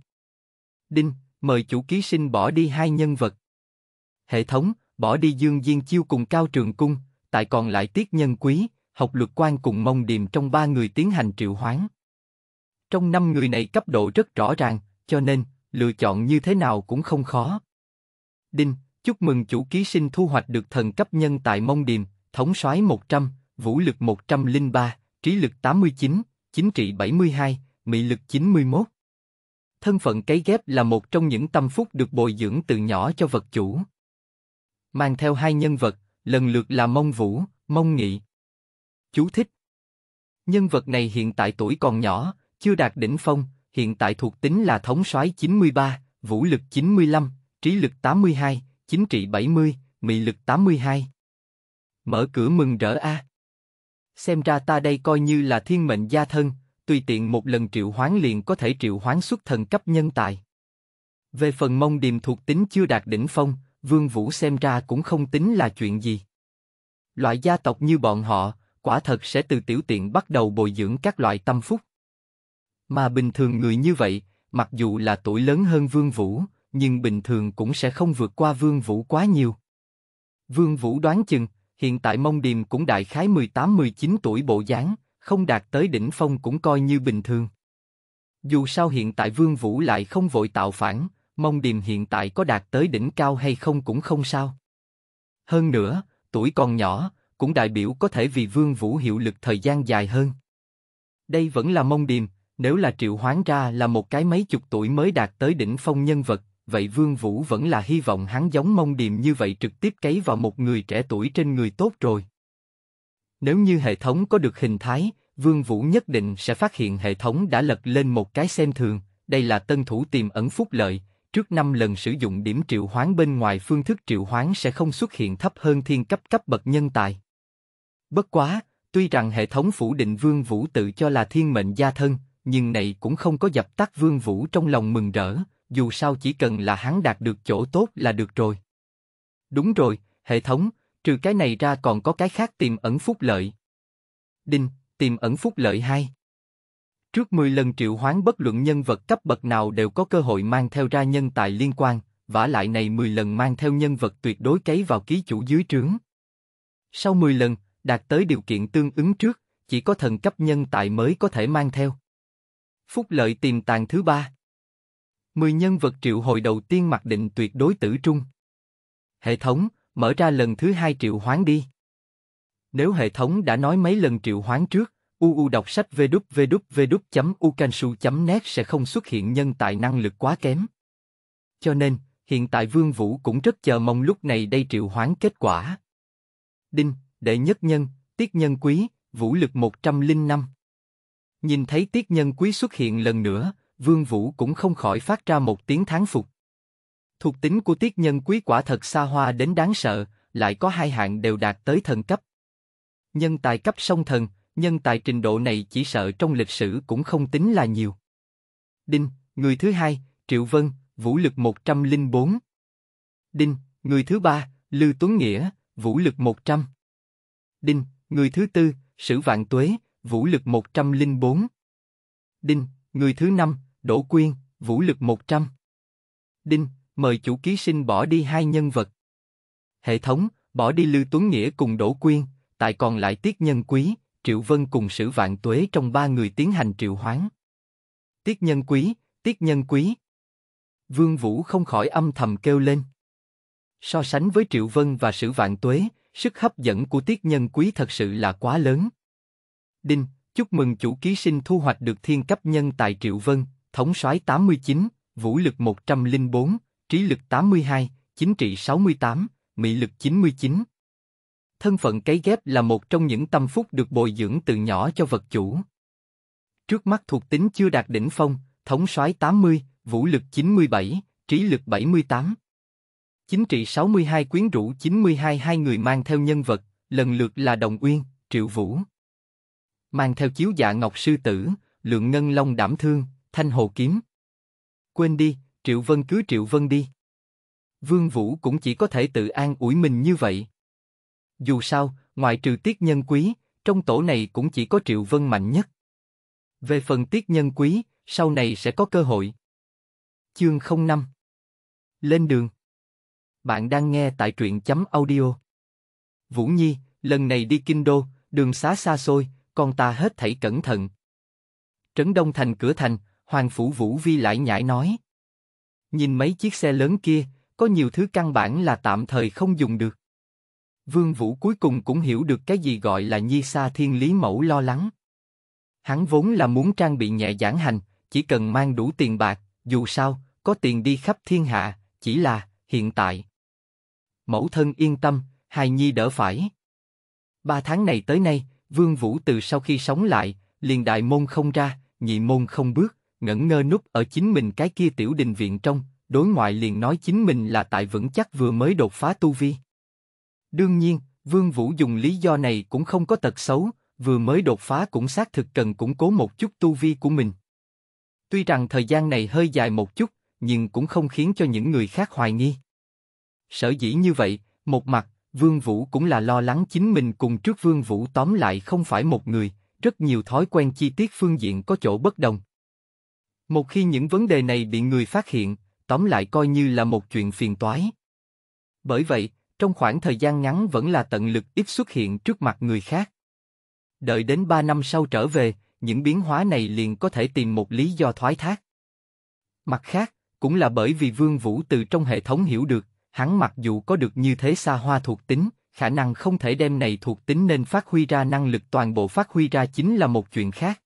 Đinh, mời chủ ký sinh bỏ đi hai nhân vật. Hệ thống, bỏ đi Dương Diên Chiêu cùng Cao Trường Cung, tại còn lại Tiết Nhân Quý, học luật quan cùng Mông Điềm trong ba người tiến hành triệu hoán. Trong năm người này cấp độ rất rõ ràng, cho nên, lựa chọn như thế nào cũng không khó. Đinh, chúc mừng chủ ký sinh thu hoạch được thần cấp nhân tại Mông Điềm, thống soái 100, vũ lực 103, trí lực 89, chính trị 72, mị lực 91. Thân phận cấy ghép là một trong những tâm phúc được bồi dưỡng từ nhỏ cho vật chủ. Mang theo hai nhân vật, lần lượt là Mông Vũ, Mông Nghị. Chú thích Nhân vật này hiện tại tuổi còn nhỏ, chưa đạt đỉnh phong, hiện tại thuộc tính là thống soái 93, vũ lực 95, trí lực 82, chính trị 70, mị lực 82. Mở cửa mừng rỡ a. Xem ra ta đây coi như là thiên mệnh gia thân, tùy tiện một lần triệu hoán liền có thể triệu hoán xuất thần cấp nhân tài. Về phần mông điềm thuộc tính chưa đạt đỉnh phong, Vương Vũ xem ra cũng không tính là chuyện gì. Loại gia tộc như bọn họ, quả thật sẽ từ tiểu tiện bắt đầu bồi dưỡng các loại tâm phúc. Mà bình thường người như vậy, mặc dù là tuổi lớn hơn Vương Vũ, nhưng bình thường cũng sẽ không vượt qua Vương Vũ quá nhiều. Vương Vũ đoán chừng, hiện tại Mông Điềm cũng đại khái 18-19 tuổi bộ dáng, không đạt tới đỉnh phong cũng coi như bình thường. Dù sao hiện tại Vương Vũ lại không vội tạo phản, Mông Điềm hiện tại có đạt tới đỉnh cao hay không cũng không sao. Hơn nữa, tuổi còn nhỏ, cũng đại biểu có thể vì Vương Vũ hiệu lực thời gian dài hơn. Đây vẫn là Mông Điềm, nếu là triệu hoán ra là một cái mấy chục tuổi mới đạt tới đỉnh phong nhân vật, vậy Vương Vũ vẫn là hy vọng hắn giống mông điềm như vậy trực tiếp cấy vào một người trẻ tuổi trên người tốt rồi. Nếu như hệ thống có được hình thái, Vương Vũ nhất định sẽ phát hiện hệ thống đã lật lên một cái xem thường, đây là tân thủ tiềm ẩn phúc lợi, trước 5 lần sử dụng điểm triệu hoán bên ngoài phương thức triệu hoán sẽ không xuất hiện thấp hơn thiên cấp cấp bậc nhân tài. Bất quá, tuy rằng hệ thống phủ định Vương Vũ tự cho là thiên mệnh gia thân, nhưng này cũng không có dập tắt Vương Vũ trong lòng mừng rỡ, dù sao chỉ cần là hắn đạt được chỗ tốt là được rồi. Đúng rồi, hệ thống, trừ cái này ra còn có cái khác tiềm ẩn phúc lợi. Đinh, tiềm ẩn phúc lợi 2 Trước 10 lần triệu hoán bất luận nhân vật cấp bậc nào đều có cơ hội mang theo ra nhân tài liên quan, vả lại này 10 lần mang theo nhân vật tuyệt đối cấy vào ký chủ dưới trướng. Sau 10 lần, đạt tới điều kiện tương ứng trước, chỉ có thần cấp nhân tài mới có thể mang theo. Phúc lợi tiềm tàng thứ ba. Mười nhân vật triệu hồi đầu tiên mặc định tuyệt đối tử trung. Hệ thống, mở ra lần thứ hai triệu hoán đi. Nếu hệ thống đã nói mấy lần triệu hoán trước, UU đọc sách www ukansu nét sẽ không xuất hiện nhân tài năng lực quá kém. Cho nên, hiện tại Vương Vũ cũng rất chờ mong lúc này đây triệu hoán kết quả. Đinh, đệ nhất nhân, tiết nhân quý, vũ lực một trăm linh năm. Nhìn thấy tiết nhân quý xuất hiện lần nữa, Vương Vũ cũng không khỏi phát ra một tiếng thán phục. Thuộc tính của tiết nhân quý quả thật xa hoa đến đáng sợ, lại có hai hạng đều đạt tới thần cấp. Nhân tài cấp song thần, nhân tài trình độ này chỉ sợ trong lịch sử cũng không tính là nhiều. Đinh, người thứ hai, Triệu Vân, vũ lực 104. Đinh, người thứ ba, lưu Tuấn Nghĩa, vũ lực 100. Đinh, người thứ tư, Sử Vạn Tuế, vũ lực 104. Đinh, người thứ năm, Đỗ Quyên, vũ lực 100. Đinh, mời chủ ký sinh bỏ đi hai nhân vật. Hệ thống, bỏ đi Lưu Tuấn Nghĩa cùng Đỗ Quyên, tại còn lại Tiết Nhân Quý, Triệu Vân cùng Sử Vạn Tuế trong ba người tiến hành triệu hoán. Tiết Nhân Quý, Tiết Nhân Quý. Vương Vũ không khỏi âm thầm kêu lên. So sánh với Triệu Vân và Sử Vạn Tuế, sức hấp dẫn của Tiết Nhân Quý thật sự là quá lớn. Đinh, chúc mừng chủ ký sinh thu hoạch được thiên cấp nhân tại Triệu Vân, thống soái 89, vũ lực 104, trí lực 82, chính trị 68, mỹ lực 99. Thân phận cấy ghép là một trong những tâm phúc được bồi dưỡng từ nhỏ cho vật chủ. Trước mắt thuộc tính chưa đạt đỉnh phong, thống soái 80, vũ lực 97, trí lực 78. Chính trị 62 quyến rũ 92 hai người mang theo nhân vật, lần lượt là Đồng Uyên, Triệu Vũ mang theo chiếu dạ ngọc sư tử, lượng ngân long đảm thương, thanh hồ kiếm. Quên đi, Triệu Vân cứ Triệu Vân đi. Vương Vũ cũng chỉ có thể tự an ủi mình như vậy. Dù sao, ngoài trừ tiết nhân quý, trong tổ này cũng chỉ có Triệu Vân mạnh nhất. Về phần tiết nhân quý, sau này sẽ có cơ hội. Chương 05 Lên đường Bạn đang nghe tại truyện chấm audio. Vũ Nhi, lần này đi Kinh Đô, đường xá xa xôi, con ta hết thảy cẩn thận. Trấn Đông Thành cửa thành, Hoàng Phủ Vũ Vi lại nhảy nói. Nhìn mấy chiếc xe lớn kia, có nhiều thứ căn bản là tạm thời không dùng được. Vương Vũ cuối cùng cũng hiểu được cái gì gọi là nhi sa thiên lý mẫu lo lắng. Hắn vốn là muốn trang bị nhẹ giản hành, chỉ cần mang đủ tiền bạc, dù sao, có tiền đi khắp thiên hạ, chỉ là, hiện tại. Mẫu thân yên tâm, hài nhi đỡ phải. Ba tháng này tới nay, Vương Vũ từ sau khi sống lại, liền đại môn không ra, nhị môn không bước, ngẩn ngơ núp ở chính mình cái kia tiểu đình viện trong, đối ngoại liền nói chính mình là tại vững chắc vừa mới đột phá tu vi. Đương nhiên, Vương Vũ dùng lý do này cũng không có tật xấu, vừa mới đột phá cũng xác thực cần củng cố một chút tu vi của mình. Tuy rằng thời gian này hơi dài một chút, nhưng cũng không khiến cho những người khác hoài nghi. Sở dĩ như vậy, một mặt, Vương Vũ cũng là lo lắng chính mình cùng trước Vương Vũ tóm lại không phải một người, rất nhiều thói quen chi tiết phương diện có chỗ bất đồng. Một khi những vấn đề này bị người phát hiện, tóm lại coi như là một chuyện phiền toái. Bởi vậy, trong khoảng thời gian ngắn vẫn là tận lực ít xuất hiện trước mặt người khác. Đợi đến 3 năm sau trở về, những biến hóa này liền có thể tìm một lý do thoái thác. Mặt khác, cũng là bởi vì Vương Vũ từ trong hệ thống hiểu được, hắn mặc dù có được như thế xa hoa thuộc tính, khả năng không thể đem này thuộc tính nên phát huy ra năng lực toàn bộ phát huy ra chính là một chuyện khác.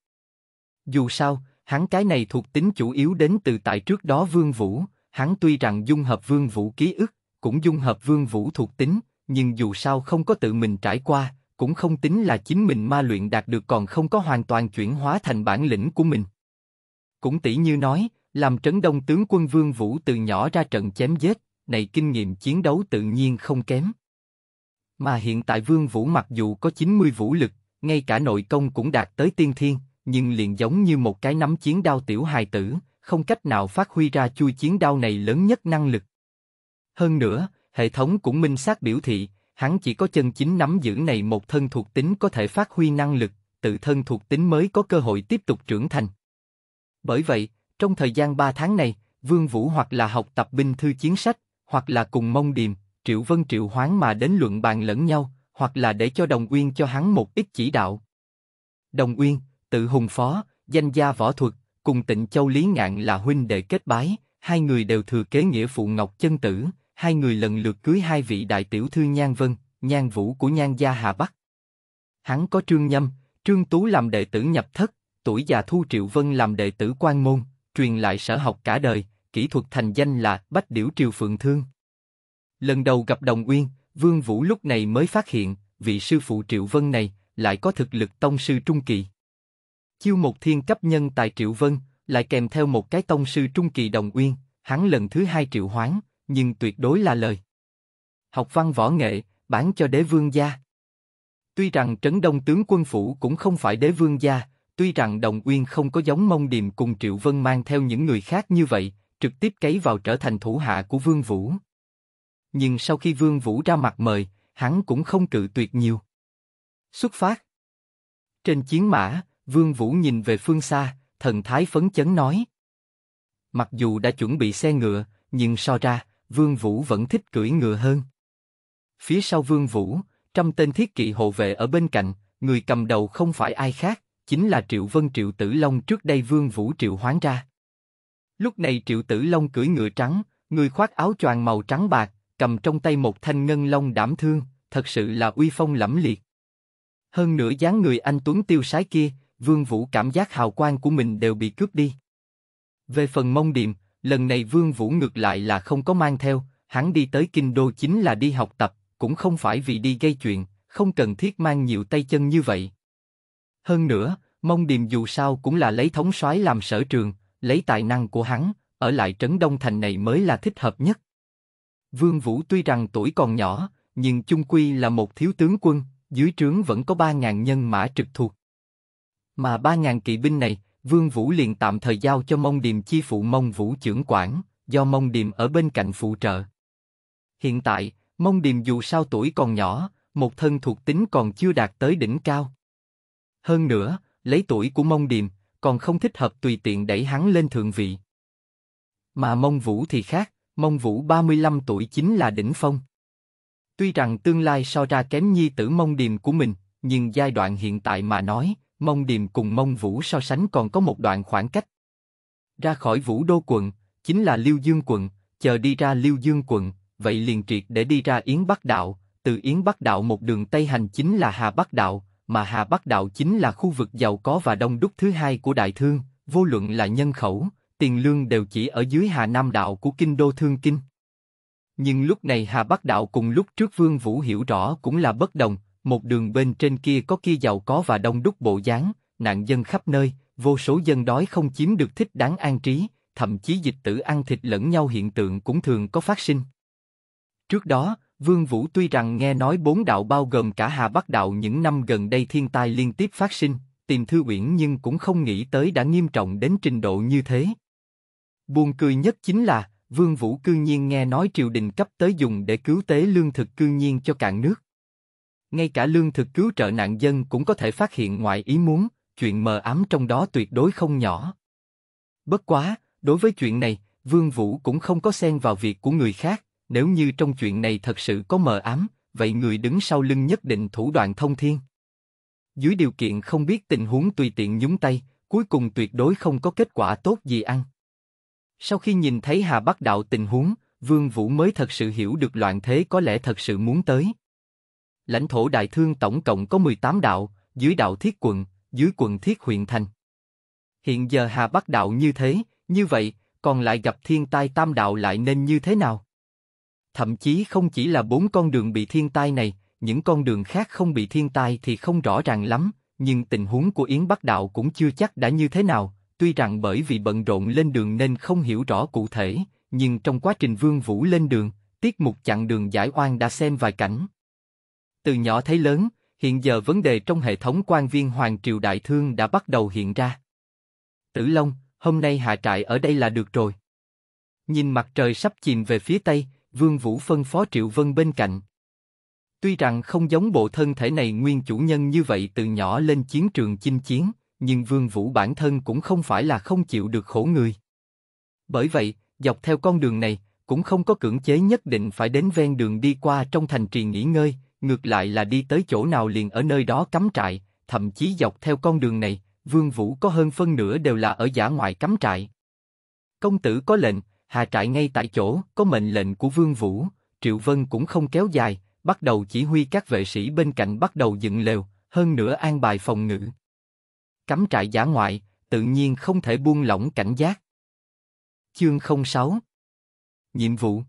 Dù sao, hắn cái này thuộc tính chủ yếu đến từ tại trước đó Vương Vũ, hắn tuy rằng dung hợp Vương Vũ ký ức, cũng dung hợp Vương Vũ thuộc tính, nhưng dù sao không có tự mình trải qua, cũng không tính là chính mình ma luyện đạt được còn không có hoàn toàn chuyển hóa thành bản lĩnh của mình. Cũng tỷ như nói, làm trấn đông tướng quân Vương Vũ từ nhỏ ra trận chém giết, này kinh nghiệm chiến đấu tự nhiên không kém. Mà hiện tại Vương Vũ mặc dù có 90 vũ lực, ngay cả nội công cũng đạt tới tiên thiên, nhưng liền giống như một cái nắm chiến đao tiểu hài tử, không cách nào phát huy ra chui chiến đao này lớn nhất năng lực. Hơn nữa, hệ thống cũng minh xác biểu thị, hắn chỉ có chân chính nắm giữ này một thân thuộc tính có thể phát huy năng lực, tự thân thuộc tính mới có cơ hội tiếp tục trưởng thành. Bởi vậy, trong thời gian 3 tháng này, Vương Vũ hoặc là học tập binh thư chiến sách, hoặc là cùng mông điềm, triệu vân triệu hoán mà đến luận bàn lẫn nhau, hoặc là để cho đồng uyên cho hắn một ít chỉ đạo. Đồng uyên, tự hùng phó, danh gia võ thuật, cùng tịnh châu lý ngạn là huynh đệ kết bái, hai người đều thừa kế nghĩa phụ ngọc chân tử, hai người lần lượt cưới hai vị đại tiểu thư nhan vân, nhan vũ của nhan gia hà bắc. Hắn có trương nhâm, trương tú làm đệ tử nhập thất, tuổi già thu triệu vân làm đệ tử quan môn, truyền lại sở học cả đời, kỹ thuật thành danh là Bách Điểu Triều Phượng Thương. Lần đầu gặp Đồng Uyên, Vương Vũ lúc này mới phát hiện, vị sư phụ Triệu Vân này lại có thực lực tông sư trung kỳ. Chiêu một thiên cấp nhân tại Triệu Vân, lại kèm theo một cái tông sư trung kỳ Đồng Uyên, hắn lần thứ hai triệu hoán, nhưng tuyệt đối là lời. Học văn võ nghệ, bán cho đế vương gia. Tuy rằng trấn đông tướng quân phủ cũng không phải đế vương gia, tuy rằng Đồng Uyên không có giống Mông Điềm cùng Triệu Vân mang theo những người khác như vậy, trực tiếp cấy vào trở thành thủ hạ của Vương Vũ. Nhưng sau khi Vương Vũ ra mặt mời, hắn cũng không cự tuyệt nhiều. Xuất phát. Trên chiến mã, Vương Vũ nhìn về phương xa, thần thái phấn chấn nói. Mặc dù đã chuẩn bị xe ngựa, nhưng so ra, Vương Vũ vẫn thích cưỡi ngựa hơn. Phía sau Vương Vũ, trăm tên thiết kỵ hộ vệ ở bên cạnh, người cầm đầu không phải ai khác, chính là Triệu Vân Triệu Tử Long trước đây Vương Vũ triệu hoán ra. Lúc này Triệu Tử Long cưỡi ngựa trắng, người khoác áo choàng màu trắng bạc, cầm trong tay một thanh ngân long đảm thương, thật sự là uy phong lẫm liệt. Hơn nữa dáng người anh Tuấn tiêu sái kia, Vương Vũ cảm giác hào quang của mình đều bị cướp đi. Về phần mông điềm, lần này Vương Vũ ngược lại là không có mang theo, hắn đi tới Kinh Đô chính là đi học tập, cũng không phải vì đi gây chuyện, không cần thiết mang nhiều tay chân như vậy. Hơn nữa, mông điềm dù sao cũng là lấy thống soái làm sở trường, lấy tài năng của hắn, ở lại trấn Đông Thành này mới là thích hợp nhất. Vương Vũ tuy rằng tuổi còn nhỏ, nhưng chung quy là một thiếu tướng quân, dưới trướng vẫn có 3.000 nhân mã trực thuộc. Mà 3.000 kỵ binh này, Vương Vũ liền tạm thời giao cho Mông Điềm chi phụ Mông Vũ trưởng quản, do Mông Điềm ở bên cạnh phụ trợ. Hiện tại, Mông Điềm dù sao tuổi còn nhỏ, một thân thuộc tính còn chưa đạt tới đỉnh cao. Hơn nữa, lấy tuổi của Mông Điềm, còn không thích hợp tùy tiện đẩy hắn lên thượng vị. Mà Mông Vũ thì khác, Mông Vũ 35 tuổi chính là đỉnh phong. Tuy rằng tương lai so ra kém nhi tử Mông Điềm của mình, nhưng giai đoạn hiện tại mà nói, Mông Điềm cùng Mông Vũ so sánh còn có một đoạn khoảng cách. Ra khỏi Vũ Đô quận, chính là Liêu Dương quận, chờ đi ra Liêu Dương quận, vậy liền triệt để đi ra Yến Bắc Đạo, từ Yến Bắc Đạo một đường Tây hành chính là Hà Bắc Đạo, mà Hà Bắc Đạo chính là khu vực giàu có và đông đúc thứ hai của Đại Thương, vô luận là nhân khẩu, tiền lương đều chỉ ở dưới Hà Nam Đạo của Kinh Đô Thương Kinh. Nhưng lúc này Hà Bắc Đạo cùng lúc trước Vương Vũ hiểu rõ cũng là bất đồng, một đường bên trên kia có kia giàu có và đông đúc bộ dáng, nạn dân khắp nơi, vô số dân đói không chiếm được thích đáng an trí, thậm chí dịch tử ăn thịt lẫn nhau hiện tượng cũng thường có phát sinh. Trước đó, Vương Vũ tuy rằng nghe nói bốn đạo bao gồm cả Hà Bắc đạo những năm gần đây thiên tai liên tiếp phát sinh, tìm Thư Uyển nhưng cũng không nghĩ tới đã nghiêm trọng đến trình độ như thế. Buồn cười nhất chính là, Vương Vũ cư nhiên nghe nói triều đình cấp tới dùng để cứu tế lương thực cư nhiên cho cạn nước. Ngay cả lương thực cứu trợ nạn dân cũng có thể phát hiện ngoại ý muốn, chuyện mờ ám trong đó tuyệt đối không nhỏ. Bất quá, đối với chuyện này, Vương Vũ cũng không có xen vào việc của người khác, nếu như trong chuyện này thật sự có mờ ám, vậy người đứng sau lưng nhất định thủ đoạn thông thiên. Dưới điều kiện không biết tình huống tùy tiện nhúng tay, cuối cùng tuyệt đối không có kết quả tốt gì ăn. Sau khi nhìn thấy Hà Bắc Đạo tình huống, Vương Vũ mới thật sự hiểu được loạn thế có lẽ thật sự muốn tới. Lãnh thổ đại thương tổng cộng có 18 đạo, dưới đạo thiết quận, dưới quận thiết huyện thành. Hiện giờ Hà Bắc Đạo như thế, như vậy, còn lại gặp thiên tai tam đạo lại nên như thế nào? Thậm chí không chỉ là bốn con đường bị thiên tai này, những con đường khác không bị thiên tai thì không rõ ràng lắm, nhưng tình huống của Yến Bắc Đạo cũng chưa chắc đã như thế nào, tuy rằng bởi vì bận rộn lên đường nên không hiểu rõ cụ thể, nhưng trong quá trình Vương Vũ lên đường, tiết mục chặn đường giải oan đã xem vài cảnh. Từ nhỏ thấy lớn, hiện giờ vấn đề trong hệ thống quan viên Hoàng Triều Đại Thương đã bắt đầu hiện ra. Tử Long, hôm nay hạ trại ở đây là được rồi. Nhìn mặt trời sắp chìm về phía Tây, Vương Vũ phân phó Triệu Vân bên cạnh. Tuy rằng không giống bộ thân thể này nguyên chủ nhân như vậy từ nhỏ lên chiến trường chinh chiến, nhưng Vương Vũ bản thân cũng không phải là không chịu được khổ người. Bởi vậy, dọc theo con đường này, cũng không có cưỡng chế nhất định phải đến ven đường đi qua trong thành trì nghỉ ngơi, ngược lại là đi tới chỗ nào liền ở nơi đó cắm trại, thậm chí dọc theo con đường này, Vương Vũ có hơn phân nửa đều là ở giả ngoại cắm trại. Công tử có lệnh, hà trại ngay tại chỗ, có mệnh lệnh của Vương Vũ, Triệu Vân cũng không kéo dài, bắt đầu chỉ huy các vệ sĩ bên cạnh bắt đầu dựng lều, hơn nữa an bài phòng ngự. Cắm trại giả ngoại, tự nhiên không thể buông lỏng cảnh giác. Chương 06 Nhiệm vụ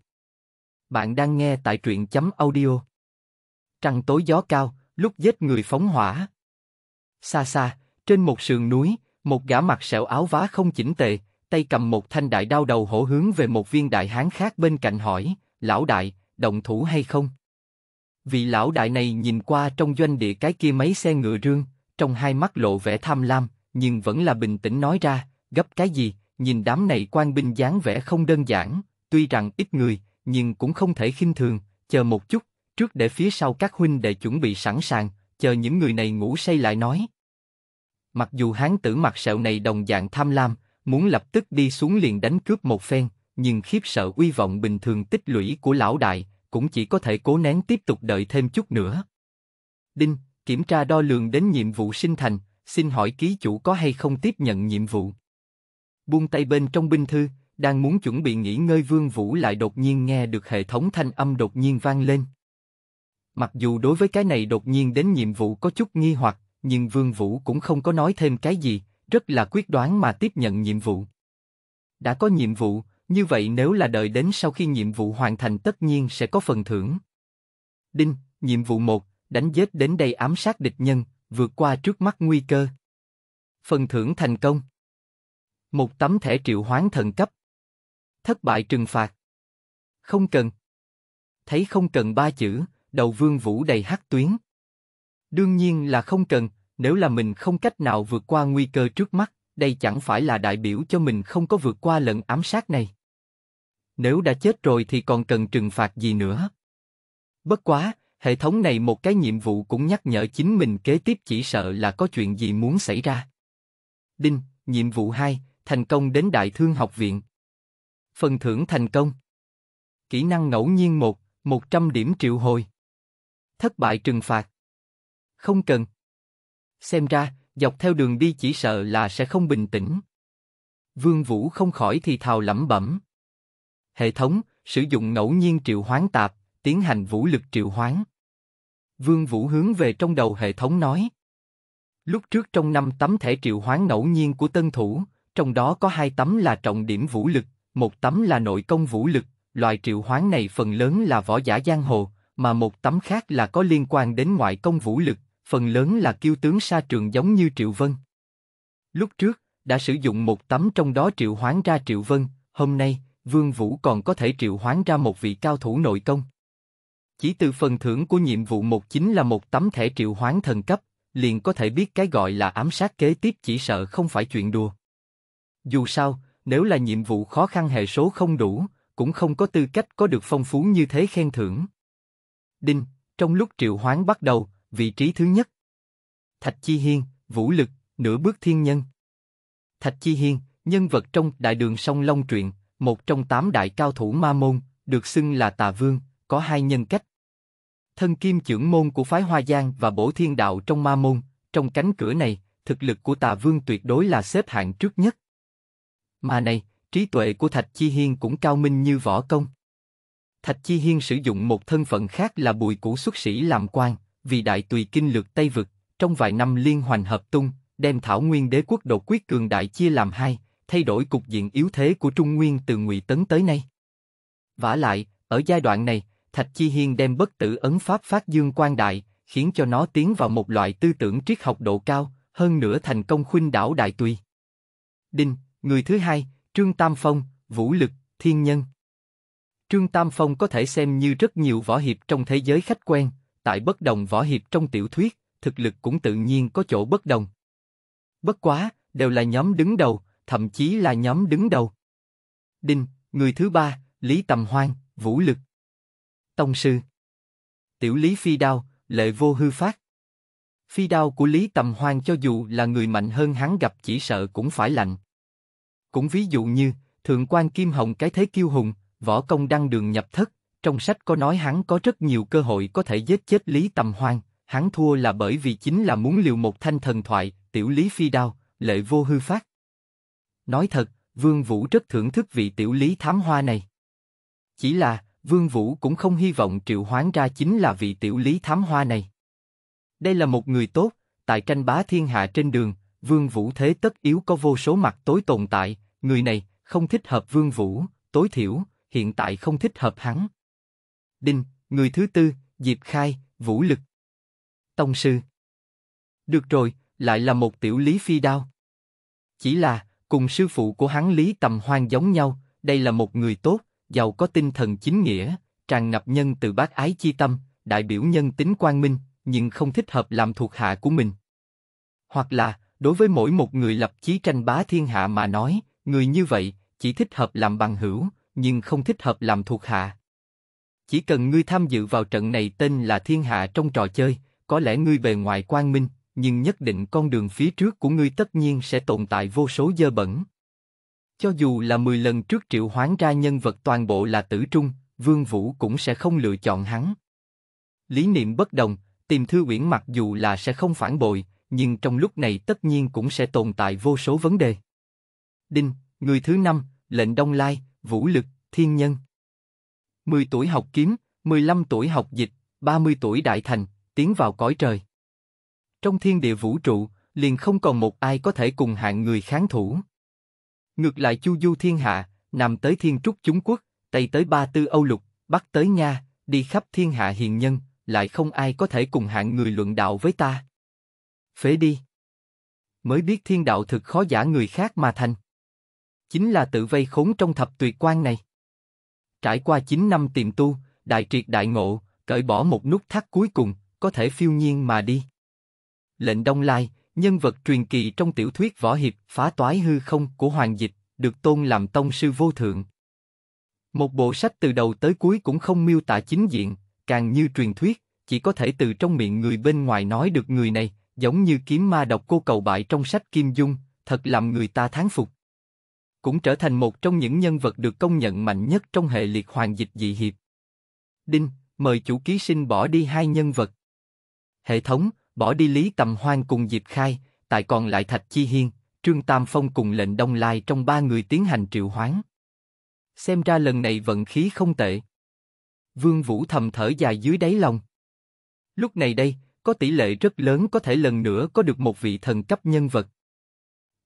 Bạn đang nghe tại truyện chấm audio. Trăng tối gió cao, lúc giết người phóng hỏa. Xa xa, trên một sườn núi, một gã mặc sẹo áo vá không chỉnh tề, tay cầm một thanh đại đao đầu hổ hướng về một viên đại hán khác bên cạnh hỏi, lão đại, động thủ hay không? Vị lão đại này nhìn qua trong doanh địa cái kia mấy xe ngựa rương, trong hai mắt lộ vẻ tham lam, nhưng vẫn là bình tĩnh nói ra, gấp cái gì, nhìn đám này quan binh dáng vẻ không đơn giản, tuy rằng ít người, nhưng cũng không thể khinh thường, chờ một chút, trước để phía sau các huynh đệ chuẩn bị sẵn sàng, chờ những người này ngủ say lại nói. Mặc dù hán tử mặt sẹo này đồng dạng tham lam, muốn lập tức đi xuống liền đánh cướp một phen, nhưng khiếp sợ uy vọng bình thường tích lũy của lão đại, cũng chỉ có thể cố nén tiếp tục đợi thêm chút nữa. Đinh, kiểm tra đo lường đến nhiệm vụ sinh thành, xin hỏi ký chủ có hay không tiếp nhận nhiệm vụ. Buông tay bên trong binh thư, đang muốn chuẩn bị nghỉ ngơi Vương Vũ lại đột nhiên nghe được hệ thống thanh âm đột nhiên vang lên. Mặc dù đối với cái này đột nhiên đến nhiệm vụ có chút nghi hoặc, nhưng Vương Vũ cũng không có nói thêm cái gì, rất là quyết đoán mà tiếp nhận nhiệm vụ. Đã có nhiệm vụ, như vậy nếu là đợi đến sau khi nhiệm vụ hoàn thành tất nhiên sẽ có phần thưởng. Đinh, nhiệm vụ 1, đánh giết đến đây ám sát địch nhân, vượt qua trước mắt nguy cơ. Phần thưởng thành công. Một tấm thẻ triệu hoán thần cấp. Thất bại trừng phạt. Không cần. Thấy không cần ba chữ, đầu vương vũ đầy hắc tuyến. Đương nhiên là không cần, nếu là mình không cách nào vượt qua nguy cơ trước mắt, đây chẳng phải là đại biểu cho mình không có vượt qua lần ám sát này. Nếu đã chết rồi thì còn cần trừng phạt gì nữa? Bất quá, hệ thống này một cái nhiệm vụ cũng nhắc nhở chính mình kế tiếp chỉ sợ là có chuyện gì muốn xảy ra. Đinh, nhiệm vụ 2, thành công đến Đại Thương Học Viện. Phần thưởng thành công. Kỹ năng ngẫu nhiên 1, 100 điểm triệu hồi. Thất bại trừng phạt. Không cần. Xem ra, dọc theo đường đi chỉ sợ là sẽ không bình tĩnh. Vương Vũ không khỏi thì thào lẩm bẩm. Hệ thống, sử dụng ngẫu nhiên triệu hoán tạp, tiến hành vũ lực triệu hoán. Vương Vũ hướng về trong đầu hệ thống nói. Lúc trước trong năm tấm thẻ triệu hoán ngẫu nhiên của tân thủ, trong đó có hai tấm là trọng điểm vũ lực, một tấm là nội công vũ lực, loại triệu hoán này phần lớn là võ giả giang hồ, mà một tấm khác là có liên quan đến ngoại công vũ lực, phần lớn là kiêu tướng sa trường giống như Triệu Vân. Lúc trước, đã sử dụng một tấm trong đó triệu hoán ra Triệu Vân, hôm nay, Vương Vũ còn có thể triệu hoán ra một vị cao thủ nội công. Chỉ từ phần thưởng của nhiệm vụ một chính là một tấm thẻ triệu hoán thần cấp, liền có thể biết cái gọi là ám sát kế tiếp chỉ sợ không phải chuyện đùa. Dù sao, nếu là nhiệm vụ khó khăn hệ số không đủ, cũng không có tư cách có được phong phú như thế khen thưởng. Đinh, trong lúc triệu hoán bắt đầu, vị trí thứ nhất. Thạch Chi Hiên, Vũ Lực, nửa bước thiên nhân. Thạch Chi Hiên, nhân vật trong Đại Đường sông Long truyện, một trong tám đại cao thủ ma môn, được xưng là Tà Vương, có hai nhân cách. Thân kim trưởng môn của phái Hoa Giang và Bổ Thiên Đạo trong ma môn, trong cánh cửa này, thực lực của Tà Vương tuyệt đối là xếp hạng trước nhất. Mà này, trí tuệ của Thạch Chi Hiên cũng cao minh như võ công. Thạch Chi Hiên sử dụng một thân phận khác là bùi cũ xuất sĩ làm quan, vì đại tùy kinh lược Tây vực, trong vài năm liên hoành hợp tung, đem thảo nguyên đế quốc đột quyết cường đại chia làm hai, thay đổi cục diện yếu thế của Trung Nguyên từ ngụy tấn tới nay. Vả lại, ở giai đoạn này, Thạch Chi Hiên đem bất tử ấn pháp phát dương quan đại, khiến cho nó tiến vào một loại tư tưởng triết học độ cao, hơn nữa thành công khuynh đảo đại tùy. Đinh, người thứ hai, Trương Tam Phong, Vũ Lực, Thiên Nhân. Trương Tam Phong có thể xem như rất nhiều võ hiệp trong thế giới khách quen, tại bất đồng võ hiệp trong tiểu thuyết, thực lực cũng tự nhiên có chỗ bất đồng. Bất quá, đều là nhóm đứng đầu, thậm chí là nhóm đứng đầu. Đinh, người thứ ba, Lý Tầm Hoan, Vũ Lực. Tông sư. Tiểu Lý Phi Đao, lệ vô hư phát. Phi đao của Lý Tầm Hoan cho dù là người mạnh hơn hắn gặp chỉ sợ cũng phải lạnh. Cũng ví dụ như, Thượng quan Kim Hồng cái thế kiêu hùng, võ công đăng đường nhập thất, trong sách có nói hắn có rất nhiều cơ hội có thể giết chết Lý Tầm Hoang, hắn thua là bởi vì chính là muốn liều một thanh thần thoại, tiểu Lý Phi Đao, lệ vô hư phát. Nói thật, Vương Vũ rất thưởng thức vị tiểu Lý Thám Hoa này. Chỉ là, Vương Vũ cũng không hy vọng triệu hoán ra chính là vị tiểu Lý Thám Hoa này. Đây là một người tốt, tại tranh bá thiên hạ trên đường, Vương Vũ thế tất yếu có vô số mặt tối tồn tại, người này không thích hợp Vương Vũ, tối thiểu, hiện tại không thích hợp hắn. Đinh, người thứ tư, Diệp Khai, Vũ Lực. Tông sư. Được rồi, lại là một tiểu lý phi đao. Chỉ là, cùng sư phụ của hắn Lý Tầm Hoang giống nhau, đây là một người tốt, giàu có tinh thần chính nghĩa, tràn ngập nhân từ bác ái chi tâm, đại biểu nhân tính quang minh, nhưng không thích hợp làm thuộc hạ của mình. Hoặc là, đối với mỗi một người lập chí tranh bá thiên hạ mà nói, người như vậy chỉ thích hợp làm bằng hữu, nhưng không thích hợp làm thuộc hạ. Chỉ cần ngươi tham dự vào trận này tên là thiên hạ trong trò chơi, có lẽ ngươi bề ngoài quang minh, nhưng nhất định con đường phía trước của ngươi tất nhiên sẽ tồn tại vô số dơ bẩn. Cho dù là 10 lần trước triệu hoán ra nhân vật toàn bộ là tử trung, Vương Vũ cũng sẽ không lựa chọn hắn. Lý niệm bất đồng, tìm thư uyển mặc dù là sẽ không phản bội, nhưng trong lúc này tất nhiên cũng sẽ tồn tại vô số vấn đề. Đinh, người thứ năm, lệnh Đông Lai, Vũ Lực, Thiên Nhân 10 tuổi học kiếm, 15 tuổi học dịch, 30 tuổi đại thành, tiến vào cõi trời. Trong thiên địa vũ trụ, liền không còn một ai có thể cùng hạng người kháng thủ. Ngược lại chu du thiên hạ, nằm tới thiên trúc chúng quốc, tây tới ba tư Âu lục, bắc tới nga, đi khắp thiên hạ hiền nhân, lại không ai có thể cùng hạng người luận đạo với ta. Phế đi. Mới biết thiên đạo thực khó giả người khác mà thành. Chính là tự vây khốn trong thập tuyệt quan này. Trải qua 9 năm tìm tu, đại triệt đại ngộ, cởi bỏ một nút thắt cuối cùng, có thể phiêu nhiên mà đi. Lệnh Đông Lai, nhân vật truyền kỳ trong tiểu thuyết võ hiệp phá toái hư không của Hoàng Dịch, được tôn làm tông sư vô thượng. Một bộ sách từ đầu tới cuối cũng không miêu tả chính diện, càng như truyền thuyết, chỉ có thể từ trong miệng người bên ngoài nói được người này, giống như kiếm ma độc cô cầu bại trong sách Kim Dung, thật làm người ta thán phục cũng trở thành một trong những nhân vật được công nhận mạnh nhất trong hệ liệt hoàng dịch dị hiệp. Đinh, mời chủ ký sinh bỏ đi hai nhân vật. Hệ thống, bỏ đi Lý Tầm Hoan cùng Diệp Khai, tại còn lại Thạch Chi Hiên, Trương Tam Phong cùng lệnh Đông Lai trong ba người tiến hành triệu hoán. Xem ra lần này vận khí không tệ. Vương Vũ thầm thở dài dưới đáy lòng. Lúc này đây, có tỷ lệ rất lớn có thể lần nữa có được một vị thần cấp nhân vật.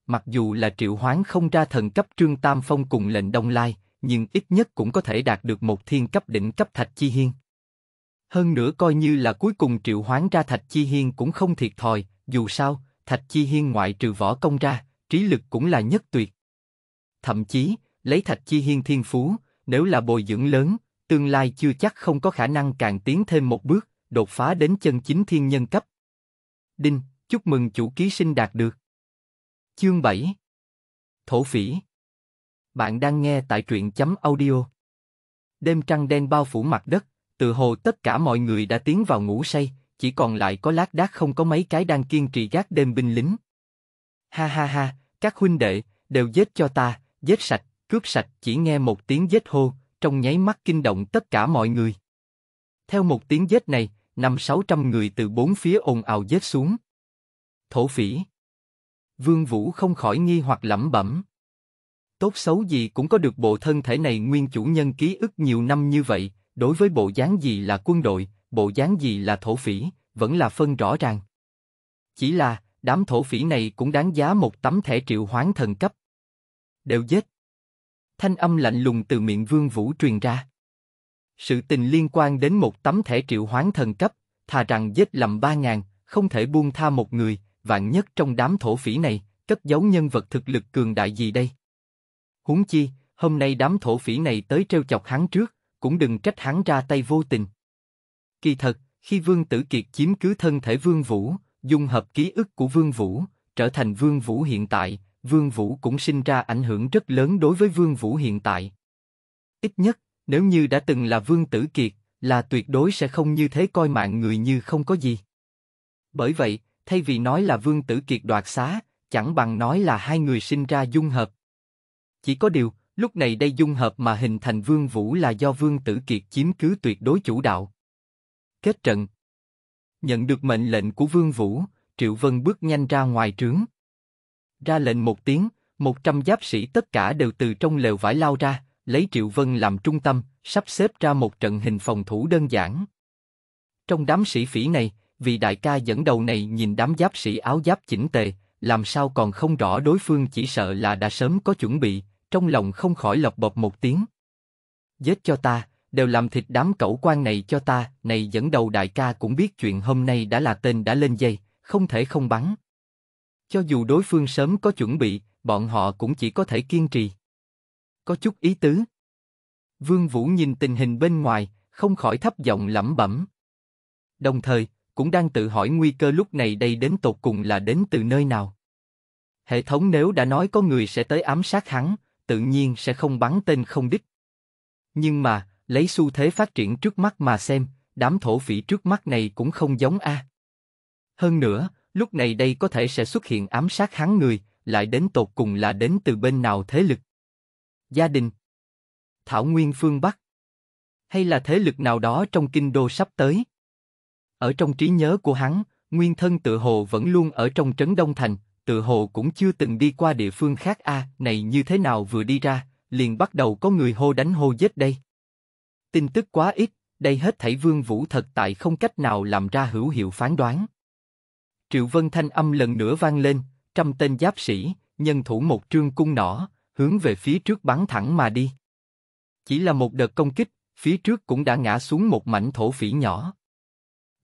Mặc dù là triệu hoán không ra thần cấp Trương Tam Phong cùng lệnh Đông Lai, nhưng ít nhất cũng có thể đạt được một thiên cấp đỉnh cấp Thạch Chi Hiên. Hơn nữa coi như là cuối cùng triệu hoán ra Thạch Chi Hiên cũng không thiệt thòi, dù sao, Thạch Chi Hiên ngoại trừ võ công ra, trí lực cũng là nhất tuyệt. Thậm chí, lấy Thạch Chi Hiên thiên phú, nếu là bồi dưỡng lớn, tương lai chưa chắc không có khả năng càng tiến thêm một bước, đột phá đến chân chính thiên nhân cấp. Đinh, chúc mừng chủ ký sinh đạt được. Chương 7 Thổ phỉ Bạn đang nghe tại truyện chấm audio. Đêm trăng đen bao phủ mặt đất, từ hồ tất cả mọi người đã tiến vào ngủ say, chỉ còn lại có lác đác không có mấy cái đang kiên trì gác đêm binh lính. Ha ha ha, các huynh đệ, đều giết cho ta, giết sạch, cướp sạch chỉ nghe một tiếng giết hô, trong nháy mắt kinh động tất cả mọi người. Theo một tiếng giết này, năm sáu trăm người từ bốn phía ồn ào giết xuống. Thổ phỉ Vương Vũ không khỏi nghi hoặc lẩm bẩm. Tốt xấu gì cũng có được bộ thân thể này nguyên chủ nhân ký ức nhiều năm như vậy, đối với bộ dáng gì là quân đội, bộ dáng gì là thổ phỉ, vẫn là phân rõ ràng. Chỉ là, đám thổ phỉ này cũng đáng giá một tấm thẻ triệu hoán thần cấp. Đều giết. Thanh âm lạnh lùng từ miệng Vương Vũ truyền ra. Sự tình liên quan đến một tấm thẻ triệu hoán thần cấp, thà rằng giết lầm ba ngàn, không thể buông tha một người, vạn nhất trong đám thổ phỉ này, cất giấu nhân vật thực lực cường đại gì đây? Huống chi, hôm nay đám thổ phỉ này tới treo chọc hắn trước, cũng đừng trách hắn ra tay vô tình. Kỳ thật, khi Vương Tử Kiệt chiếm cứ thân thể Vương Vũ, dung hợp ký ức của Vương Vũ, trở thành Vương Vũ hiện tại, Vương Vũ cũng sinh ra ảnh hưởng rất lớn đối với Vương Vũ hiện tại. Ít nhất, nếu như đã từng là Vương Tử Kiệt, là tuyệt đối sẽ không như thế coi mạng người như không có gì. Bởi vậy, thay vì nói là Vương Tử Kiệt đoạt xá, chẳng bằng nói là hai người sinh ra dung hợp. Chỉ có điều, lúc này đây dung hợp mà hình thành Vương Vũ là do Vương Tử Kiệt chiếm cứ tuyệt đối chủ đạo. Kết trận Nhận được mệnh lệnh của Vương Vũ, Triệu Vân bước nhanh ra ngoài trướng. Ra lệnh một tiếng, một trăm giáp sĩ tất cả đều từ trong lều vải lao ra, lấy Triệu Vân làm trung tâm, sắp xếp ra một trận hình phòng thủ đơn giản. Trong đám sĩ phỉ này, vì đại ca dẫn đầu này nhìn đám giáp sĩ áo giáp chỉnh tề, làm sao còn không rõ đối phương chỉ sợ là đã sớm có chuẩn bị, trong lòng không khỏi lọc bọc một tiếng. Giết cho ta, đều làm thịt đám cẩu quan này cho ta, này dẫn đầu đại ca cũng biết chuyện hôm nay đã là tên đã lên dây, không thể không bắn. Cho dù đối phương sớm có chuẩn bị, bọn họ cũng chỉ có thể kiên trì. Có chút ý tứ. Vương Vũ nhìn tình hình bên ngoài, không khỏi thấp giọng lẩm bẩm. Đồng thời, cũng đang tự hỏi nguy cơ lúc này đây đến tột cùng là đến từ nơi nào. Hệ thống nếu đã nói có người sẽ tới ám sát hắn, tự nhiên sẽ không bắn tên không đích. Nhưng mà, lấy xu thế phát triển trước mắt mà xem, đám thổ phỉ trước mắt này cũng không giống a. Hơn nữa, lúc này đây có thể sẽ xuất hiện ám sát hắn người, lại đến tột cùng là đến từ bên nào thế lực? Gia đình, Thảo Nguyên phương Bắc, hay là thế lực nào đó trong kinh đô sắp tới? Ở trong trí nhớ của hắn, nguyên thân tự hồ vẫn luôn ở trong trấn Đông Thành, tự hồ cũng chưa từng đi qua địa phương khác a này như thế nào vừa đi ra, liền bắt đầu có người hô đánh hô giết đây. Tin tức quá ít, đây hết thảy Vương Vũ thật tại không cách nào làm ra hữu hiệu phán đoán. Triệu Vân Thanh âm lần nữa vang lên, trăm tên giáp sĩ, nhân thủ một trương cung nỏ, hướng về phía trước bắn thẳng mà đi. Chỉ là một đợt công kích, phía trước cũng đã ngã xuống một mảnh thổ phỉ nhỏ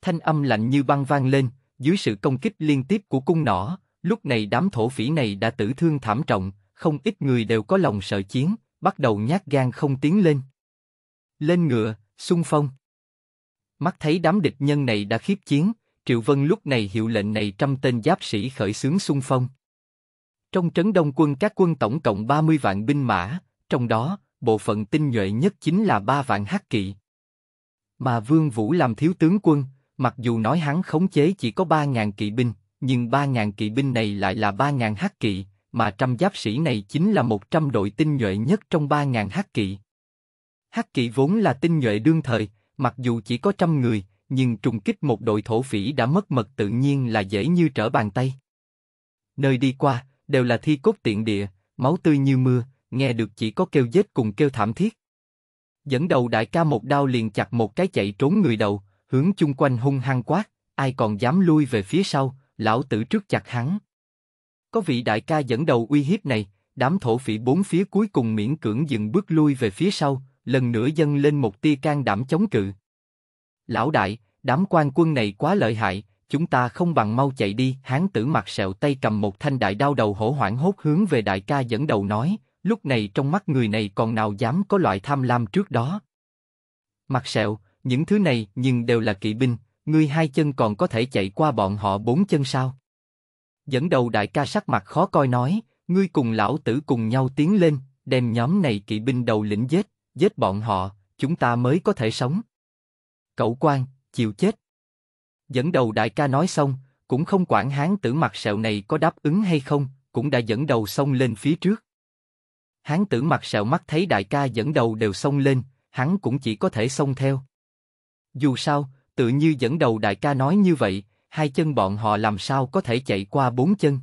thanh âm lạnh như băng vang lên, dưới sự công kích liên tiếp của cung nỏ, lúc này đám thổ phỉ này đã tử thương thảm trọng, không ít người đều có lòng sợ chiến, bắt đầu nhát gan không tiến lên. Lên ngựa, xung phong. Mắt thấy đám địch nhân này đã khiếp chiến, Triệu Vân lúc này hiệu lệnh này trăm tên giáp sĩ khởi xướng xung phong. Trong trấn đông quân các quân tổng cộng 30 vạn binh mã, trong đó, bộ phận tinh nhuệ nhất chính là 3 vạn hắc kỵ. Mà Vương Vũ làm thiếu tướng quân, Mặc dù nói hắn khống chế chỉ có 3.000 kỵ binh, nhưng 3.000 kỵ binh này lại là 3.000 hắc kỵ, mà trăm giáp sĩ này chính là 100 đội tinh nhuệ nhất trong 3.000 hắc kỵ. Hắc kỵ vốn là tinh nhuệ đương thời, mặc dù chỉ có trăm người, nhưng trùng kích một đội thổ phỉ đã mất mật tự nhiên là dễ như trở bàn tay. Nơi đi qua, đều là thi cốt tiện địa, máu tươi như mưa, nghe được chỉ có kêu giết cùng kêu thảm thiết. Dẫn đầu đại ca một đao liền chặt một cái chạy trốn người đầu, hướng chung quanh hung hăng quát, ai còn dám lui về phía sau, lão tử trước chặt hắn. Có vị đại ca dẫn đầu uy hiếp này, đám thổ phỉ bốn phía cuối cùng miễn cưỡng dừng bước lui về phía sau, lần nữa dâng lên một tia can đảm chống cự. Lão đại, đám quan quân này quá lợi hại, chúng ta không bằng mau chạy đi. Hán tử mặt sẹo tay cầm một thanh đại đao đầu hổ hoảng hốt hướng về đại ca dẫn đầu nói, lúc này trong mắt người này còn nào dám có loại tham lam trước đó. Mặt sẹo, những thứ này nhưng đều là kỵ binh, ngươi hai chân còn có thể chạy qua bọn họ bốn chân sao? Dẫn đầu đại ca sắc mặt khó coi nói, ngươi cùng lão tử cùng nhau tiến lên, đem nhóm này kỵ binh đầu lĩnh giết, giết bọn họ, chúng ta mới có thể sống. Cậu quan, chịu chết. Dẫn đầu đại ca nói xong, cũng không quản hán tử mặt sẹo này có đáp ứng hay không, cũng đã dẫn đầu xông lên phía trước. Hán tử mặt sẹo mắt thấy đại ca dẫn đầu đều xông lên, hắn cũng chỉ có thể xông theo. Dù sao, tự như dẫn đầu đại ca nói như vậy, hai chân bọn họ làm sao có thể chạy qua bốn chân.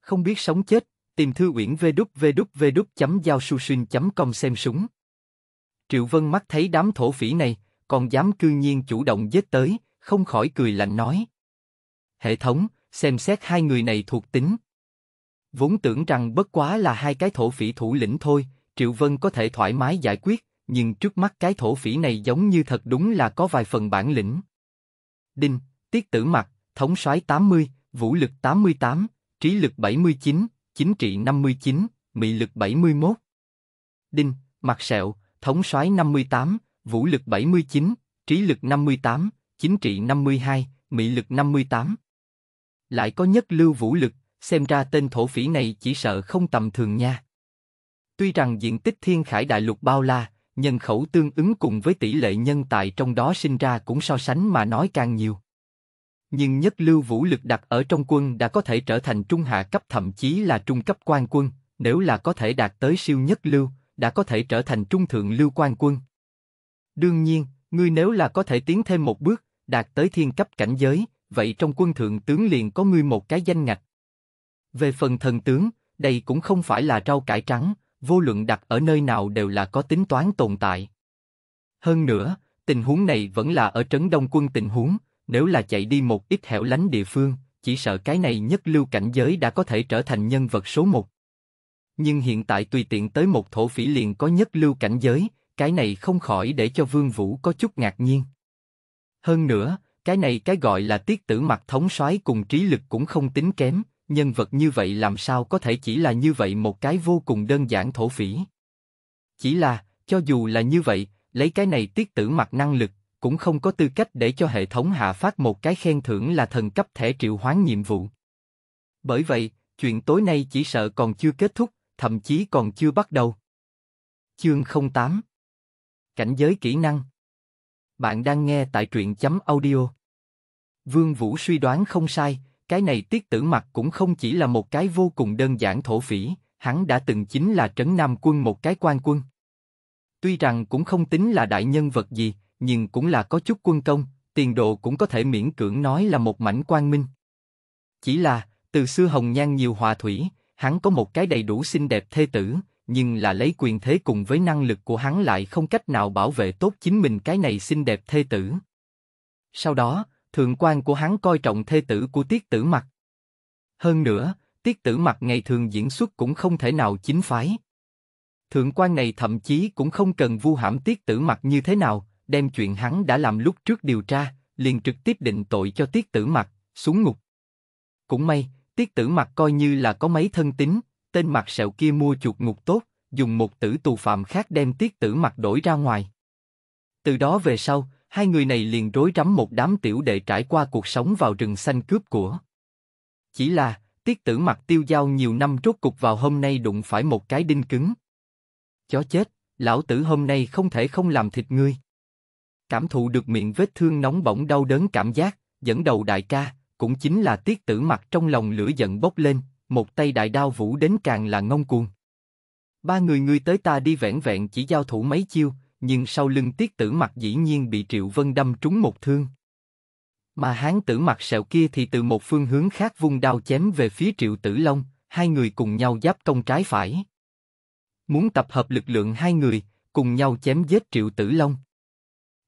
Không biết sống chết, tìm thư uyển www.giao-su-shin.com xem súng. Triệu Vân mắt thấy đám thổ phỉ này, còn dám cư nhiên chủ động giết tới, không khỏi cười lạnh nói. Hệ thống, xem xét hai người này thuộc tính. Vốn tưởng rằng bất quá là hai cái thổ phỉ thủ lĩnh thôi, Triệu Vân có thể thoải mái giải quyết, nhưng trước mắt cái thổ phỉ này giống như thật đúng là có vài phần bản lĩnh. Đinh, tiết tử mặt, thống soái 80, vũ lực 88, trí lực 79, chính trị 59, mị lực 71. Đinh, mặt sẹo, thống soái 58, vũ lực 79, trí lực 58, chính trị 52, mị lực 58. Lại có nhất lưu vũ lực, xem ra tên thổ phỉ này chỉ sợ không tầm thường nha. Tuy rằng diện tích thiên khải đại lục bao la, nhân khẩu tương ứng cùng với tỷ lệ nhân tài trong đó sinh ra cũng so sánh mà nói càng nhiều. Nhưng nhất lưu vũ lực đặt ở trong quân đã có thể trở thành trung hạ cấp thậm chí là trung cấp quan quân, nếu là có thể đạt tới siêu nhất lưu, đã có thể trở thành trung thượng lưu quan quân. Đương nhiên, ngươi nếu là có thể tiến thêm một bước, đạt tới thiên cấp cảnh giới, vậy trong quân thượng tướng liền có ngươi một cái danh ngạch. Về phần thần tướng, đây cũng không phải là rau cải trắng, vô luận đặt ở nơi nào đều là có tính toán tồn tại. Hơn nữa, tình huống này vẫn là ở trấn đông quân tình huống, nếu là chạy đi một ít hẻo lánh địa phương, chỉ sợ cái này nhất lưu cảnh giới đã có thể trở thành nhân vật số một. Nhưng hiện tại tùy tiện tới một thổ phỉ liền có nhất lưu cảnh giới, cái này không khỏi để cho Vương Vũ có chút ngạc nhiên. Hơn nữa, cái này cái gọi là tiết tử mặt thống soái cùng trí lực cũng không tính kém, nhân vật như vậy làm sao có thể chỉ là như vậy một cái vô cùng đơn giản thổ phỉ. Chỉ là, cho dù là như vậy, lấy cái này tiết tử mặt năng lực, cũng không có tư cách để cho hệ thống hạ phát một cái khen thưởng là thần cấp thẻ triệu hoán nhiệm vụ. Bởi vậy, chuyện tối nay chỉ sợ còn chưa kết thúc, thậm chí còn chưa bắt đầu. Chương 08 Cảnh giới kỹ năng Bạn đang nghe tại truyện chấm audio. Vương Vũ suy đoán không sai, cái này tiết tử mặt cũng không chỉ là một cái vô cùng đơn giản thổ phỉ, hắn đã từng chính là trấn nam quân một cái quan quân. Tuy rằng cũng không tính là đại nhân vật gì, nhưng cũng là có chút quân công, tiền độ cũng có thể miễn cưỡng nói là một mảnh quan minh. Chỉ là, từ xưa hồng nhan nhiều hòa thủy, hắn có một cái đầy đủ xinh đẹp thê tử, nhưng là lấy quyền thế cùng với năng lực của hắn lại không cách nào bảo vệ tốt chính mình cái này xinh đẹp thê tử. Sau đó, thượng quan của hắn coi trọng thê tử của tiết tử mặt. Hơn nữa, tiết tử mặt ngày thường diễn xuất cũng không thể nào chính phái. Thượng quan này thậm chí cũng không cần vu hãm tiết tử mặt như thế nào, đem chuyện hắn đã làm lúc trước điều tra, liền trực tiếp định tội cho tiết tử mặt, xuống ngục. Cũng may, tiết tử mặt coi như là có mấy thân tính, tên mặt sẹo kia mua chuột ngục tốt, dùng một tử tù phạm khác đem tiết tử mặt đổi ra ngoài. Từ đó về sau, hai người này liền rối rắm một đám tiểu đệ trải qua cuộc sống vào rừng xanh cướp của. Chỉ là, tiết tử mặt tiêu giao nhiều năm rốt cục vào hôm nay đụng phải một cái đinh cứng. Chó chết, lão tử hôm nay không thể không làm thịt ngươi. Cảm thụ được miệng vết thương nóng bỏng đau đớn cảm giác, dẫn đầu đại ca, cũng chính là tiết tử mặt trong lòng lửa giận bốc lên, một tay đại đao vũ đến càng là ngông cuồng. Ba người ngươi tới ta đi vẻn vẹn chỉ giao thủ mấy chiêu, nhưng sau lưng tiết tử mặt dĩ nhiên bị Triệu Vân đâm trúng một thương. Mà hán tử mặt sẹo kia thì từ một phương hướng khác vung đao chém về phía Triệu Tử Long, hai người cùng nhau giáp công trái phải. Muốn tập hợp lực lượng hai người, cùng nhau chém giết Triệu Tử Long.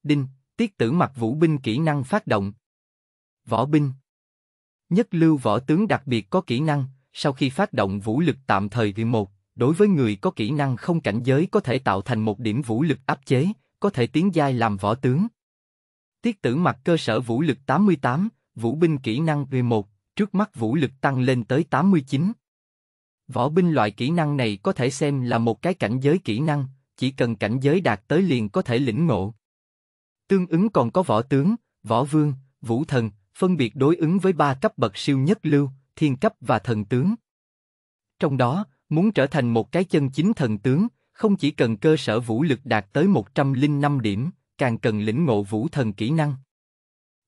Đinh, tiết tử mặt vũ binh kỹ năng phát động. Võ binh Nhất lưu võ tướng đặc biệt có kỹ năng, sau khi phát động vũ lực tạm thời thì một, Đối với người có kỹ năng không cảnh giới có thể tạo thành một điểm vũ lực áp chế, có thể tiến giai làm võ tướng. Tiết tử mặc cơ sở vũ lực 88, vũ binh kỹ năng V1, trước mắt vũ lực tăng lên tới 89. Võ binh loại kỹ năng này có thể xem là một cái cảnh giới kỹ năng, chỉ cần cảnh giới đạt tới liền có thể lĩnh ngộ. Tương ứng còn có võ tướng, võ vương, vũ thần, phân biệt đối ứng với ba cấp bậc siêu nhất lưu, thiên cấp và thần tướng. Trong đó, Muốn trở thành một cái chân chính thần tướng, không chỉ cần cơ sở vũ lực đạt tới 105 điểm, càng cần lĩnh ngộ vũ thần kỹ năng.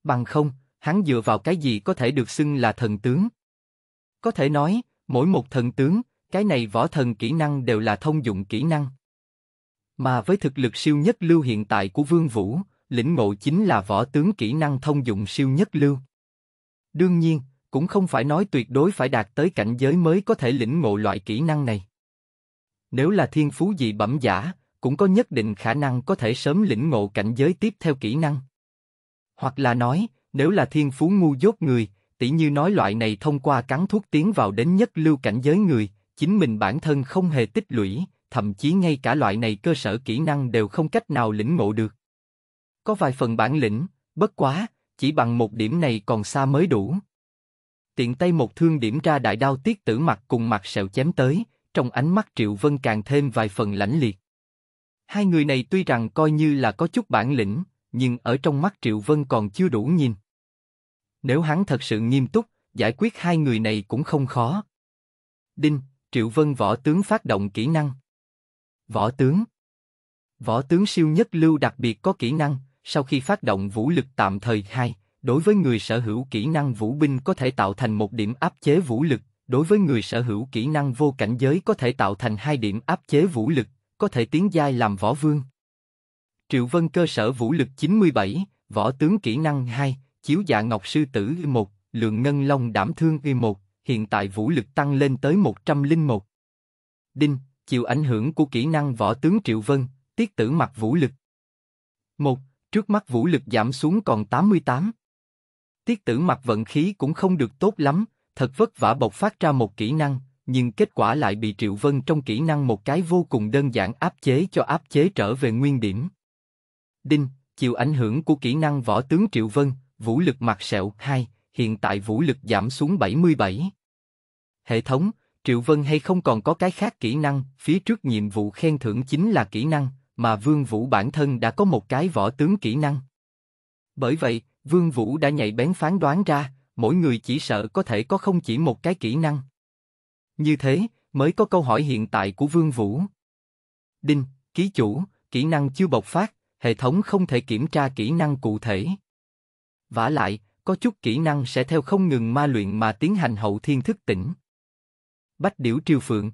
Bằng không, hắn dựa vào cái gì có thể được xưng là thần tướng? Có thể nói, mỗi một thần tướng, cái này võ thần kỹ năng đều là thông dụng kỹ năng. Mà với thực lực siêu nhất lưu hiện tại của Vương Vũ, lĩnh ngộ chính là võ tướng kỹ năng thông dụng siêu nhất lưu. Đương nhiên, cũng không phải nói tuyệt đối phải đạt tới cảnh giới mới có thể lĩnh ngộ loại kỹ năng này. Nếu là thiên phú dị bẩm giả, cũng có nhất định khả năng có thể sớm lĩnh ngộ cảnh giới tiếp theo kỹ năng. Hoặc là nói, nếu là thiên phú ngu dốt người, tỷ như nói loại này thông qua cắn thuốc tiến vào đến nhất lưu cảnh giới người, chính mình bản thân không hề tích lũy, thậm chí ngay cả loại này cơ sở kỹ năng đều không cách nào lĩnh ngộ được. Có vài phần bản lĩnh, bất quá, chỉ bằng một điểm này còn xa mới đủ tiện tay một thương điểm ra đại đao tiết tử mặt cùng mặt sẹo chém tới, trong ánh mắt Triệu Vân càng thêm vài phần lãnh liệt. Hai người này tuy rằng coi như là có chút bản lĩnh, nhưng ở trong mắt Triệu Vân còn chưa đủ nhìn. Nếu hắn thật sự nghiêm túc, giải quyết hai người này cũng không khó. Đinh, Triệu Vân võ tướng phát động kỹ năng. Võ tướng Võ tướng siêu nhất lưu đặc biệt có kỹ năng, sau khi phát động vũ lực tạm thời hai đối với người sở hữu kỹ năng vũ binh có thể tạo thành một điểm áp chế vũ lực, đối với người sở hữu kỹ năng vô cảnh giới có thể tạo thành hai điểm áp chế vũ lực, có thể tiến giai làm võ vương. Triệu Vân cơ sở vũ lực 97, võ tướng kỹ năng 2, chiếu dạ ngọc sư tử 1, lượng ngân long đảm thương 1, hiện tại vũ lực tăng lên tới 101. Đinh, chịu ảnh hưởng của kỹ năng võ tướng Triệu Vân, tiết tử mặt vũ lực. 1. Trước mắt vũ lực giảm xuống còn 88. Tiết tử mặt vận khí cũng không được tốt lắm, thật vất vả bộc phát ra một kỹ năng, nhưng kết quả lại bị Triệu Vân trong kỹ năng một cái vô cùng đơn giản áp chế cho áp chế trở về nguyên điểm. Đinh, chịu ảnh hưởng của kỹ năng võ tướng Triệu Vân, vũ lực mặt sẹo 2, hiện tại vũ lực giảm xuống 77. Hệ thống, Triệu Vân hay không còn có cái khác kỹ năng, phía trước nhiệm vụ khen thưởng chính là kỹ năng, mà Vương Vũ bản thân đã có một cái võ tướng kỹ năng. Bởi vậy, Vương Vũ đã nhạy bén phán đoán ra, mỗi người chỉ sợ có thể có không chỉ một cái kỹ năng. Như thế, mới có câu hỏi hiện tại của Vương Vũ. Đinh, ký chủ, kỹ năng chưa bộc phát, hệ thống không thể kiểm tra kỹ năng cụ thể. Vả lại, có chút kỹ năng sẽ theo không ngừng ma luyện mà tiến hành hậu thiên thức tỉnh. Bách điểu triều phượng.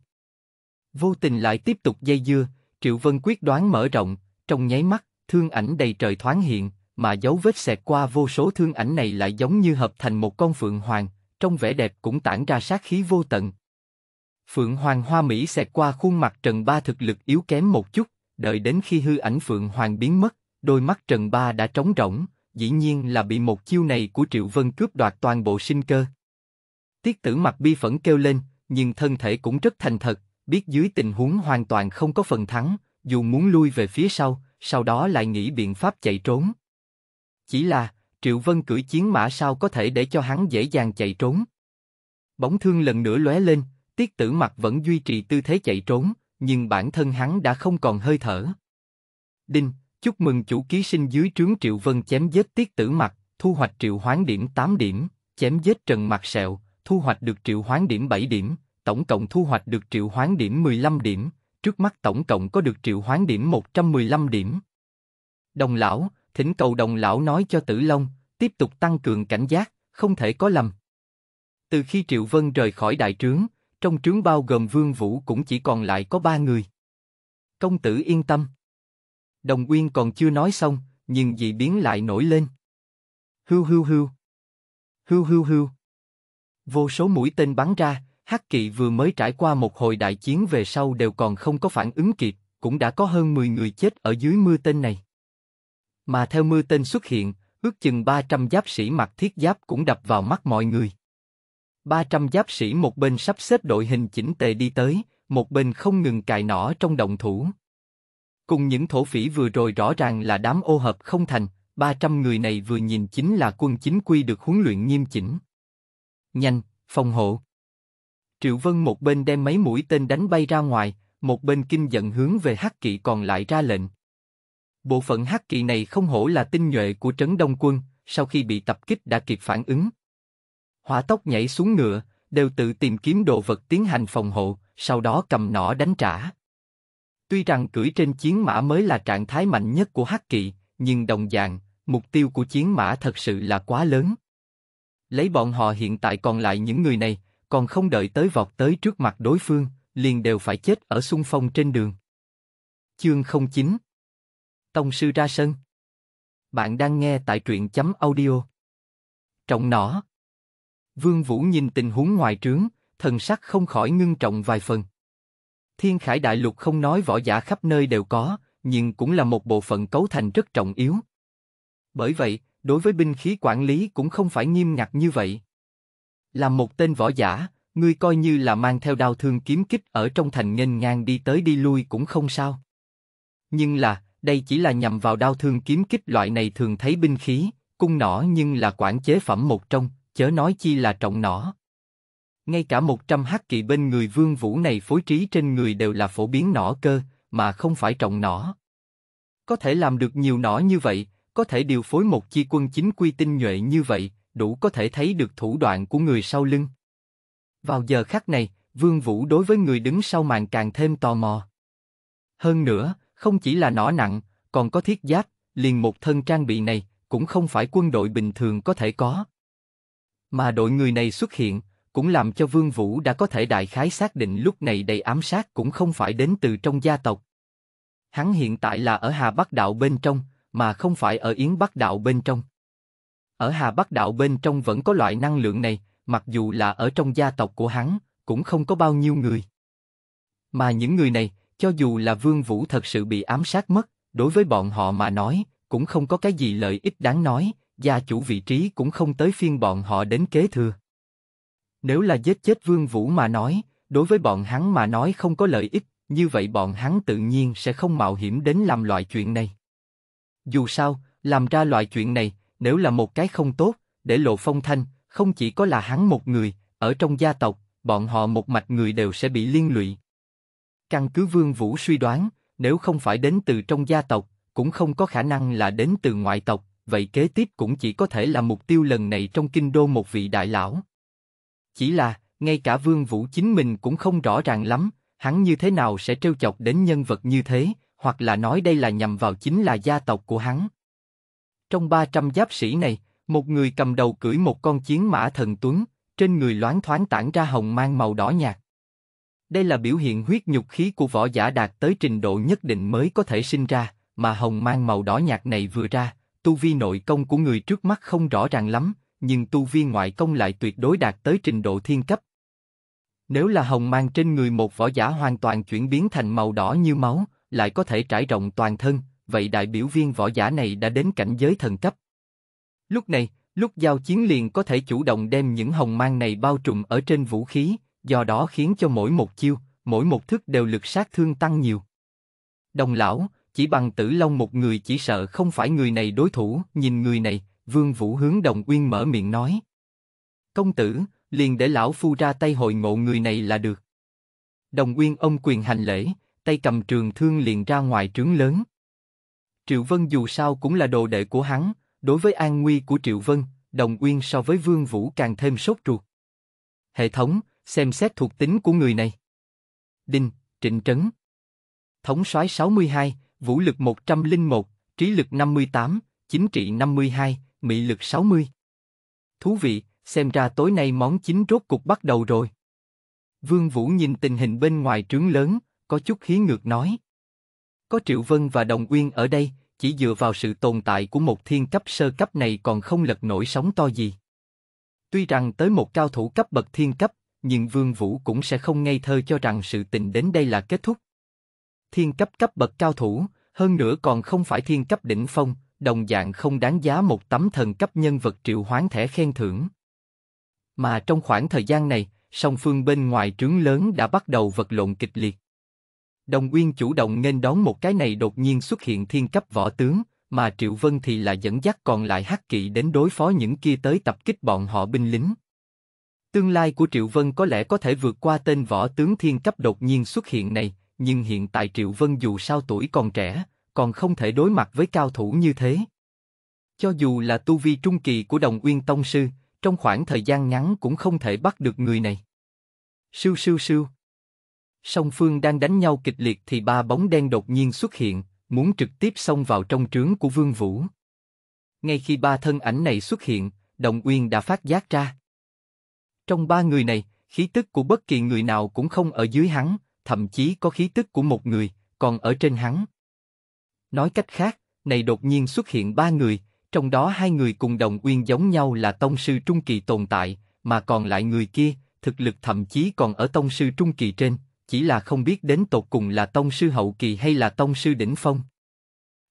Vô tình lại tiếp tục dây dưa, Triệu Vân quyết đoán mở rộng, trong nháy mắt, thương ảnh đầy trời thoáng hiện, mà dấu vết xẹt qua vô số thương ảnh này lại giống như hợp thành một con phượng hoàng, trong vẻ đẹp cũng tản ra sát khí vô tận. Phượng hoàng hoa mỹ xẹt qua khuôn mặt Trần Ba thực lực yếu kém một chút, đợi đến khi hư ảnh phượng hoàng biến mất, đôi mắt Trần Ba đã trống rỗng, dĩ nhiên là bị một chiêu này của Triệu Vân cướp đoạt toàn bộ sinh cơ. Tiết tử mặt bi phẫn kêu lên, nhưng thân thể cũng rất thành thật, biết dưới tình huống hoàn toàn không có phần thắng, dù muốn lui về phía sau, sau đó lại nghĩ biện pháp chạy trốn. Chỉ là, Triệu Vân cưỡi chiến mã sao có thể để cho hắn dễ dàng chạy trốn. Bóng thương lần nữa lóe lên, tiết tử mặt vẫn duy trì tư thế chạy trốn, nhưng bản thân hắn đã không còn hơi thở. Đinh, chúc mừng chủ ký sinh dưới trướng Triệu Vân chém giết tiết tử mặt, thu hoạch triệu hoán điểm 8 điểm, chém giết trần mặt sẹo, thu hoạch được triệu hoán điểm 7 điểm, tổng cộng thu hoạch được triệu hoán điểm 15 điểm, trước mắt tổng cộng có được triệu hoán điểm 115 điểm. Đồng lão, thỉnh cầu đồng lão nói cho Tử Long, tiếp tục tăng cường cảnh giác, không thể có lầm. Từ khi Triệu Vân rời khỏi đại trướng, trong trướng bao gồm Vương Vũ cũng chỉ còn lại có ba người. Công tử yên tâm. Đồng Uyên còn chưa nói xong, nhưng dị biến lại nổi lên. Hưu hưu hưu. Hưu hưu hưu. Vô số mũi tên bắn ra, Hắc Kỵ vừa mới trải qua một hồi đại chiến về sau đều còn không có phản ứng kịp, cũng đã có hơn 10 người chết ở dưới mưa tên này. Mà theo mưa tên xuất hiện, ước chừng 300 giáp sĩ mặc thiết giáp cũng đập vào mắt mọi người. 300 giáp sĩ một bên sắp xếp đội hình chỉnh tề đi tới, một bên không ngừng cài nỏ trong động thủ. Cùng những thổ phỉ vừa rồi rõ ràng là đám ô hợp không thành, 300 người này vừa nhìn chính là quân chính quy được huấn luyện nghiêm chỉnh. Nhanh, phòng hộ. Triệu Vân một bên đem mấy mũi tên đánh bay ra ngoài, một bên kinh giận hướng về hắc kỵ còn lại ra lệnh, Bộ phận hắc kỳ này không hổ là tinh nhuệ của trấn Đông quân, sau khi bị tập kích đã kịp phản ứng. Hỏa tốc nhảy xuống ngựa, đều tự tìm kiếm đồ vật tiến hành phòng hộ, sau đó cầm nỏ đánh trả. Tuy rằng cưỡi trên chiến mã mới là trạng thái mạnh nhất của hắc kỵ, nhưng đồng dạng, mục tiêu của chiến mã thật sự là quá lớn. Lấy bọn họ hiện tại còn lại những người này, còn không đợi tới vọt tới trước mặt đối phương, liền đều phải chết ở xung phong trên đường. Chương 09 Tông sư ra sân. Bạn đang nghe tại truyện chấm audio. Trọng nỏ. Vương Vũ nhìn tình huống ngoài trướng, thần sắc không khỏi ngưng trọng vài phần. Thiên khải đại lục không nói võ giả khắp nơi đều có, nhưng cũng là một bộ phận cấu thành rất trọng yếu. Bởi vậy, đối với binh khí quản lý cũng không phải nghiêm ngặt như vậy. Làm một tên võ giả, ngươi coi như là mang theo đao thương kiếm kích ở trong thành nghênh ngang đi tới đi lui cũng không sao. Nhưng là, đây chỉ là nhằm vào đao thương kiếm kích loại này thường thấy binh khí, cung nỏ nhưng là quản chế phẩm một trong, chớ nói chi là trọng nỏ. Ngay cả 100 hắc kỵ bên người vương vũ này phối trí trên người đều là phổ biến nỏ cơ, mà không phải trọng nỏ. Có thể làm được nhiều nỏ như vậy, có thể điều phối một chi quân chính quy tinh nhuệ như vậy, đủ có thể thấy được thủ đoạn của người sau lưng. Vào giờ khắc này, Vương Vũ đối với người đứng sau màn càng thêm tò mò. Hơn nữa, không chỉ là nỏ nặng, còn có thiết giáp, liền một thân trang bị này cũng không phải quân đội bình thường có thể có. Mà đội người này xuất hiện, cũng làm cho Vương Vũ đã có thể đại khái xác định lúc này đầy ám sát cũng không phải đến từ trong gia tộc. Hắn hiện tại là ở Hà Bắc Đạo bên trong, mà không phải ở Yến Bắc Đạo bên trong. Ở Hà Bắc Đạo bên trong vẫn có loại năng lượng này, mặc dù là ở trong gia tộc của hắn, cũng không có bao nhiêu người. Mà những người này, cho dù là Vương Vũ thật sự bị ám sát mất, đối với bọn họ mà nói, cũng không có cái gì lợi ích đáng nói, gia chủ vị trí cũng không tới phiên bọn họ đến kế thừa. Nếu là giết chết Vương Vũ mà nói, đối với bọn hắn mà nói không có lợi ích, như vậy bọn hắn tự nhiên sẽ không mạo hiểm đến làm loại chuyện này. Dù sao, làm ra loại chuyện này, nếu là một cái không tốt, để lộ phong thanh, không chỉ có là hắn một người, ở trong gia tộc, bọn họ một mạch người đều sẽ bị liên lụy. Căn cứ Vương Vũ suy đoán, nếu không phải đến từ trong gia tộc, cũng không có khả năng là đến từ ngoại tộc, vậy kế tiếp cũng chỉ có thể là mục tiêu lần này trong kinh đô một vị đại lão. Chỉ là, ngay cả Vương Vũ chính mình cũng không rõ ràng lắm, hắn như thế nào sẽ trêu chọc đến nhân vật như thế, hoặc là nói đây là nhằm vào chính là gia tộc của hắn. Trong 300 giáp sĩ này, một người cầm đầu cưỡi một con chiến mã thần tuấn, trên người loáng thoáng tản ra hồng mang màu đỏ nhạt. Đây là biểu hiện huyết nhục khí của võ giả đạt tới trình độ nhất định mới có thể sinh ra, mà hồng mang màu đỏ nhạt này vừa ra, tu vi nội công của người trước mắt không rõ ràng lắm, nhưng tu vi ngoại công lại tuyệt đối đạt tới trình độ thiên cấp. Nếu là hồng mang trên người một võ giả hoàn toàn chuyển biến thành màu đỏ như máu, lại có thể trải rộng toàn thân, vậy đại biểu viên võ giả này đã đến cảnh giới thần cấp. Lúc này, lúc giao chiến liền có thể chủ động đem những hồng mang này bao trùm ở trên vũ khí, do đó khiến cho mỗi một chiêu, mỗi một thức đều lực sát thương tăng nhiều. Đồng lão, chỉ bằng tử long một người chỉ sợ không phải người này đối thủ, nhìn người này, vương vũ hướng đồng uyên mở miệng nói. Công tử, liền để lão phu ra tay hội ngộ người này là được. Đồng uyên ông quyền hành lễ, tay cầm trường thương liền ra ngoài trướng lớn. Triệu Vân dù sao cũng là đồ đệ của hắn, đối với an nguy của Triệu Vân, Đồng Uyên so với Vương Vũ càng thêm sốt ruột. Hệ thống, xem xét thuộc tính của người này. Đinh, Trịnh Trấn. Thống soái 62, vũ lực 101, trí lực 58, chính trị 52, mị lực 60. Thú vị, xem ra tối nay món chính rốt cục bắt đầu rồi. Vương Vũ nhìn tình hình bên ngoài trướng lớn, có chút hí ngược nói. Có Triệu Vân và Đồng Uyên ở đây, chỉ dựa vào sự tồn tại của một thiên cấp sơ cấp này còn không lật nổi sóng to gì. Tuy rằng tới một cao thủ cấp bậc thiên cấp, nhưng Vương Vũ cũng sẽ không ngây thơ cho rằng sự tình đến đây là kết thúc. Thiên cấp cấp bậc cao thủ, hơn nữa còn không phải thiên cấp đỉnh phong, đồng dạng không đáng giá một tấm thần cấp nhân vật triệu hoán thẻ khen thưởng. Mà trong khoảng thời gian này, song phương bên ngoài trướng lớn đã bắt đầu vật lộn kịch liệt. Đồng Nguyên chủ động nên đón một cái này đột nhiên xuất hiện thiên cấp võ tướng, mà Triệu Vân thì là dẫn dắt còn lại hắc kỵ đến đối phó những kia tới tập kích bọn họ binh lính. Tương lai của Triệu Vân có lẽ có thể vượt qua tên võ tướng thiên cấp đột nhiên xuất hiện này, nhưng hiện tại Triệu Vân dù sao tuổi còn trẻ, còn không thể đối mặt với cao thủ như thế. Cho dù là tu vi trung kỳ của đồng uyên tông sư, trong khoảng thời gian ngắn cũng không thể bắt được người này. Sưu sưu sưu. Song phương đang đánh nhau kịch liệt thì ba bóng đen đột nhiên xuất hiện, muốn trực tiếp xông vào trong trướng của Vương Vũ. Ngay khi ba thân ảnh này xuất hiện, Đồng Uyên đã phát giác ra. Trong ba người này, khí tức của bất kỳ người nào cũng không ở dưới hắn, thậm chí có khí tức của một người, còn ở trên hắn. Nói cách khác, này đột nhiên xuất hiện ba người, trong đó hai người cùng đồng uyên giống nhau là tông sư trung kỳ tồn tại, mà còn lại người kia, thực lực thậm chí còn ở tông sư trung kỳ trên, chỉ là không biết đến tột cùng là tông sư hậu kỳ hay là tông sư đỉnh phong.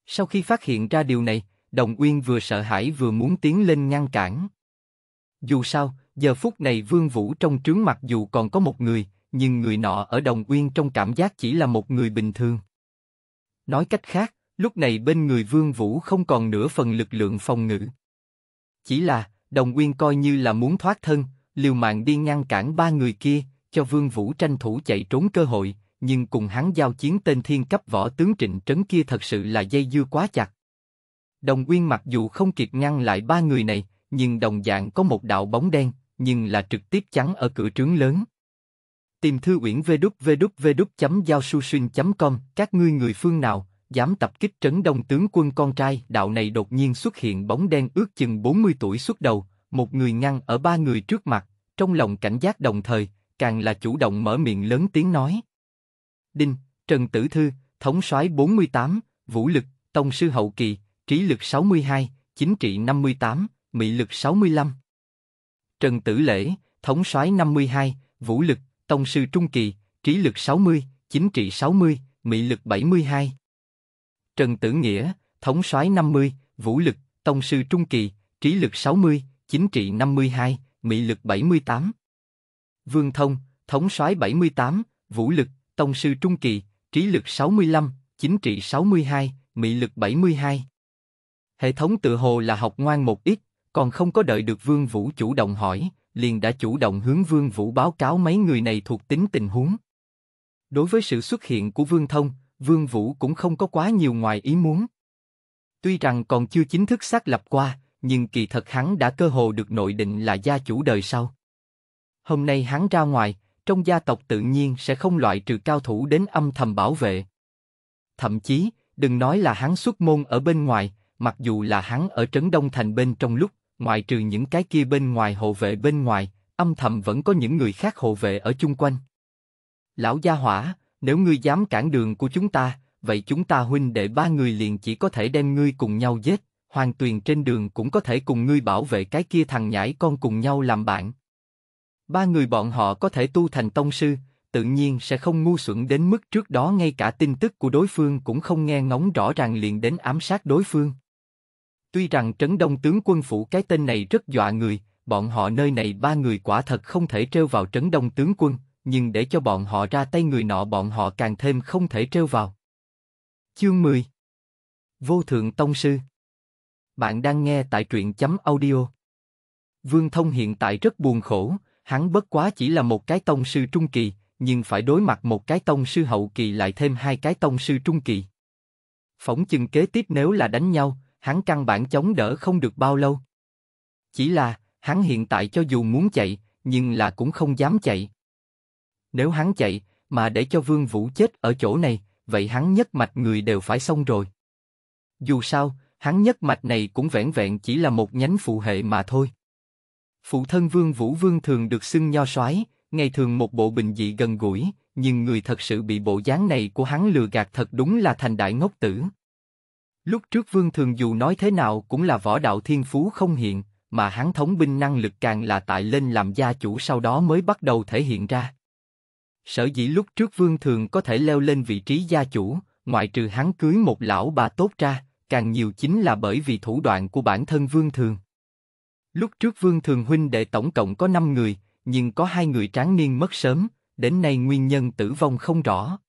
Sau khi phát hiện ra điều này, đồng uyên vừa sợ hãi vừa muốn tiến lên ngăn cản. Dù sao, Giờ phút này Vương Vũ trong trướng mặc dù còn có một người, nhưng người nọ ở Đồng Uyên trong cảm giác chỉ là một người bình thường. Nói cách khác, lúc này bên người Vương Vũ không còn nửa phần lực lượng phòng ngự. Chỉ là, Đồng Uyên coi như là muốn thoát thân, liều mạng đi ngăn cản ba người kia, cho Vương Vũ tranh thủ chạy trốn cơ hội, nhưng cùng hắn giao chiến tên thiên cấp võ tướng trịnh trấn kia thật sự là dây dưa quá chặt. Đồng Uyên mặc dù không kịp ngăn lại ba người này, nhưng đồng dạng có một đạo bóng đen, nhưng là trực tiếp chắn ở cửa trướng lớn. Tìm thư uyển vê đúc vê chấm giao su xuyên chấm com, các ngươi người phương nào, dám tập kích trấn đông tướng quân con trai đạo này đột nhiên xuất hiện bóng đen ước chừng 40 tuổi xuất đầu, một người ngăn ở ba người trước mặt, trong lòng cảnh giác đồng thời, càng là chủ động mở miệng lớn tiếng nói. Đinh, Trần Tử Thư, Thống soái 48, Vũ lực, Tông sư hậu kỳ, Trí lực 62, Chính trị 58, Mị lực 65. Trần Tử Lễ, Thống soái 52, Vũ lực, Tông sư Trung Kỳ, Trí lực 60, Chính trị 60, mỹ lực 72. Trần Tử Nghĩa, Thống soái 50, Vũ lực, Tông sư Trung Kỳ, Trí lực 60, Chính trị 52, mỹ lực 78. Vương Thông, Thống soái 78, Vũ lực, Tông sư Trung Kỳ, Trí lực 65, Chính trị 62, mỹ lực 72. Hệ thống tự hồ là học ngoan một ít, còn không có đợi được Vương Vũ chủ động hỏi, liền đã chủ động hướng Vương Vũ báo cáo mấy người này thuộc tính tình huống. Đối với sự xuất hiện của Vương Thông, Vương Vũ cũng không có quá nhiều ngoài ý muốn. Tuy rằng còn chưa chính thức xác lập qua, nhưng kỳ thật hắn đã cơ hồ được nội định là gia chủ đời sau. Hôm nay hắn ra ngoài, trong gia tộc tự nhiên sẽ không loại trừ cao thủ đến âm thầm bảo vệ. Thậm chí, đừng nói là hắn xuất môn ở bên ngoài, mặc dù là hắn ở Trấn Đông Thành bên trong lúc Ngoại trừ những cái kia bên ngoài hộ vệ bên ngoài, âm thầm vẫn có những người khác hộ vệ ở chung quanh. Lão gia hỏa, nếu ngươi dám cản đường của chúng ta, vậy chúng ta huynh đệ ba người liền chỉ có thể đem ngươi cùng nhau giết. Hoàng Tuyền trên đường cũng có thể cùng ngươi bảo vệ cái kia thằng nhãi con cùng nhau làm bạn. Ba người bọn họ có thể tu thành tông sư, tự nhiên sẽ không ngu xuẩn đến mức trước đó ngay cả tin tức của đối phương cũng không nghe ngóng rõ ràng liền đến ám sát đối phương. Tuy rằng trấn đông tướng quân phủ cái tên này rất dọa người, bọn họ nơi này ba người quả thật không thể trêu vào trấn đông tướng quân, nhưng để cho bọn họ ra tay người nọ bọn họ càng thêm không thể trêu vào. Chương 10 Vô Thượng Tông Sư Bạn đang nghe tại truyện chấm audio. Vương Thông hiện tại rất buồn khổ, hắn bất quá chỉ là một cái tông sư trung kỳ, nhưng phải đối mặt một cái tông sư hậu kỳ lại thêm hai cái tông sư trung kỳ. Phỏng chừng kế tiếp nếu là đánh nhau, hắn căn bản chống đỡ không được bao lâu. Chỉ là, hắn hiện tại cho dù muốn chạy, nhưng là cũng không dám chạy. Nếu hắn chạy, mà để cho Vương Vũ chết ở chỗ này, vậy hắn nhất mạch người đều phải xong rồi. Dù sao, hắn nhất mạch này cũng vẻn vẹn chỉ là một nhánh phụ hệ mà thôi. Phụ thân Vương Vũ Vương thường được xưng nho soái, ngày thường một bộ bình dị gần gũi, nhưng người thật sự bị bộ dáng này của hắn lừa gạt thật đúng là thành đại ngốc tử. Lúc trước Vương Thường dù nói thế nào cũng là võ đạo thiên phú không hiện, mà hắn thống binh năng lực càng là tại lên làm gia chủ sau đó mới bắt đầu thể hiện ra. Sở dĩ lúc trước Vương Thường có thể leo lên vị trí gia chủ, ngoại trừ hắn cưới một lão bà tốt ra, càng nhiều chính là bởi vì thủ đoạn của bản thân Vương Thường. Lúc trước Vương Thường huynh đệ tổng cộng có 5 người, nhưng có hai người tráng niên mất sớm, đến nay nguyên nhân tử vong không rõ.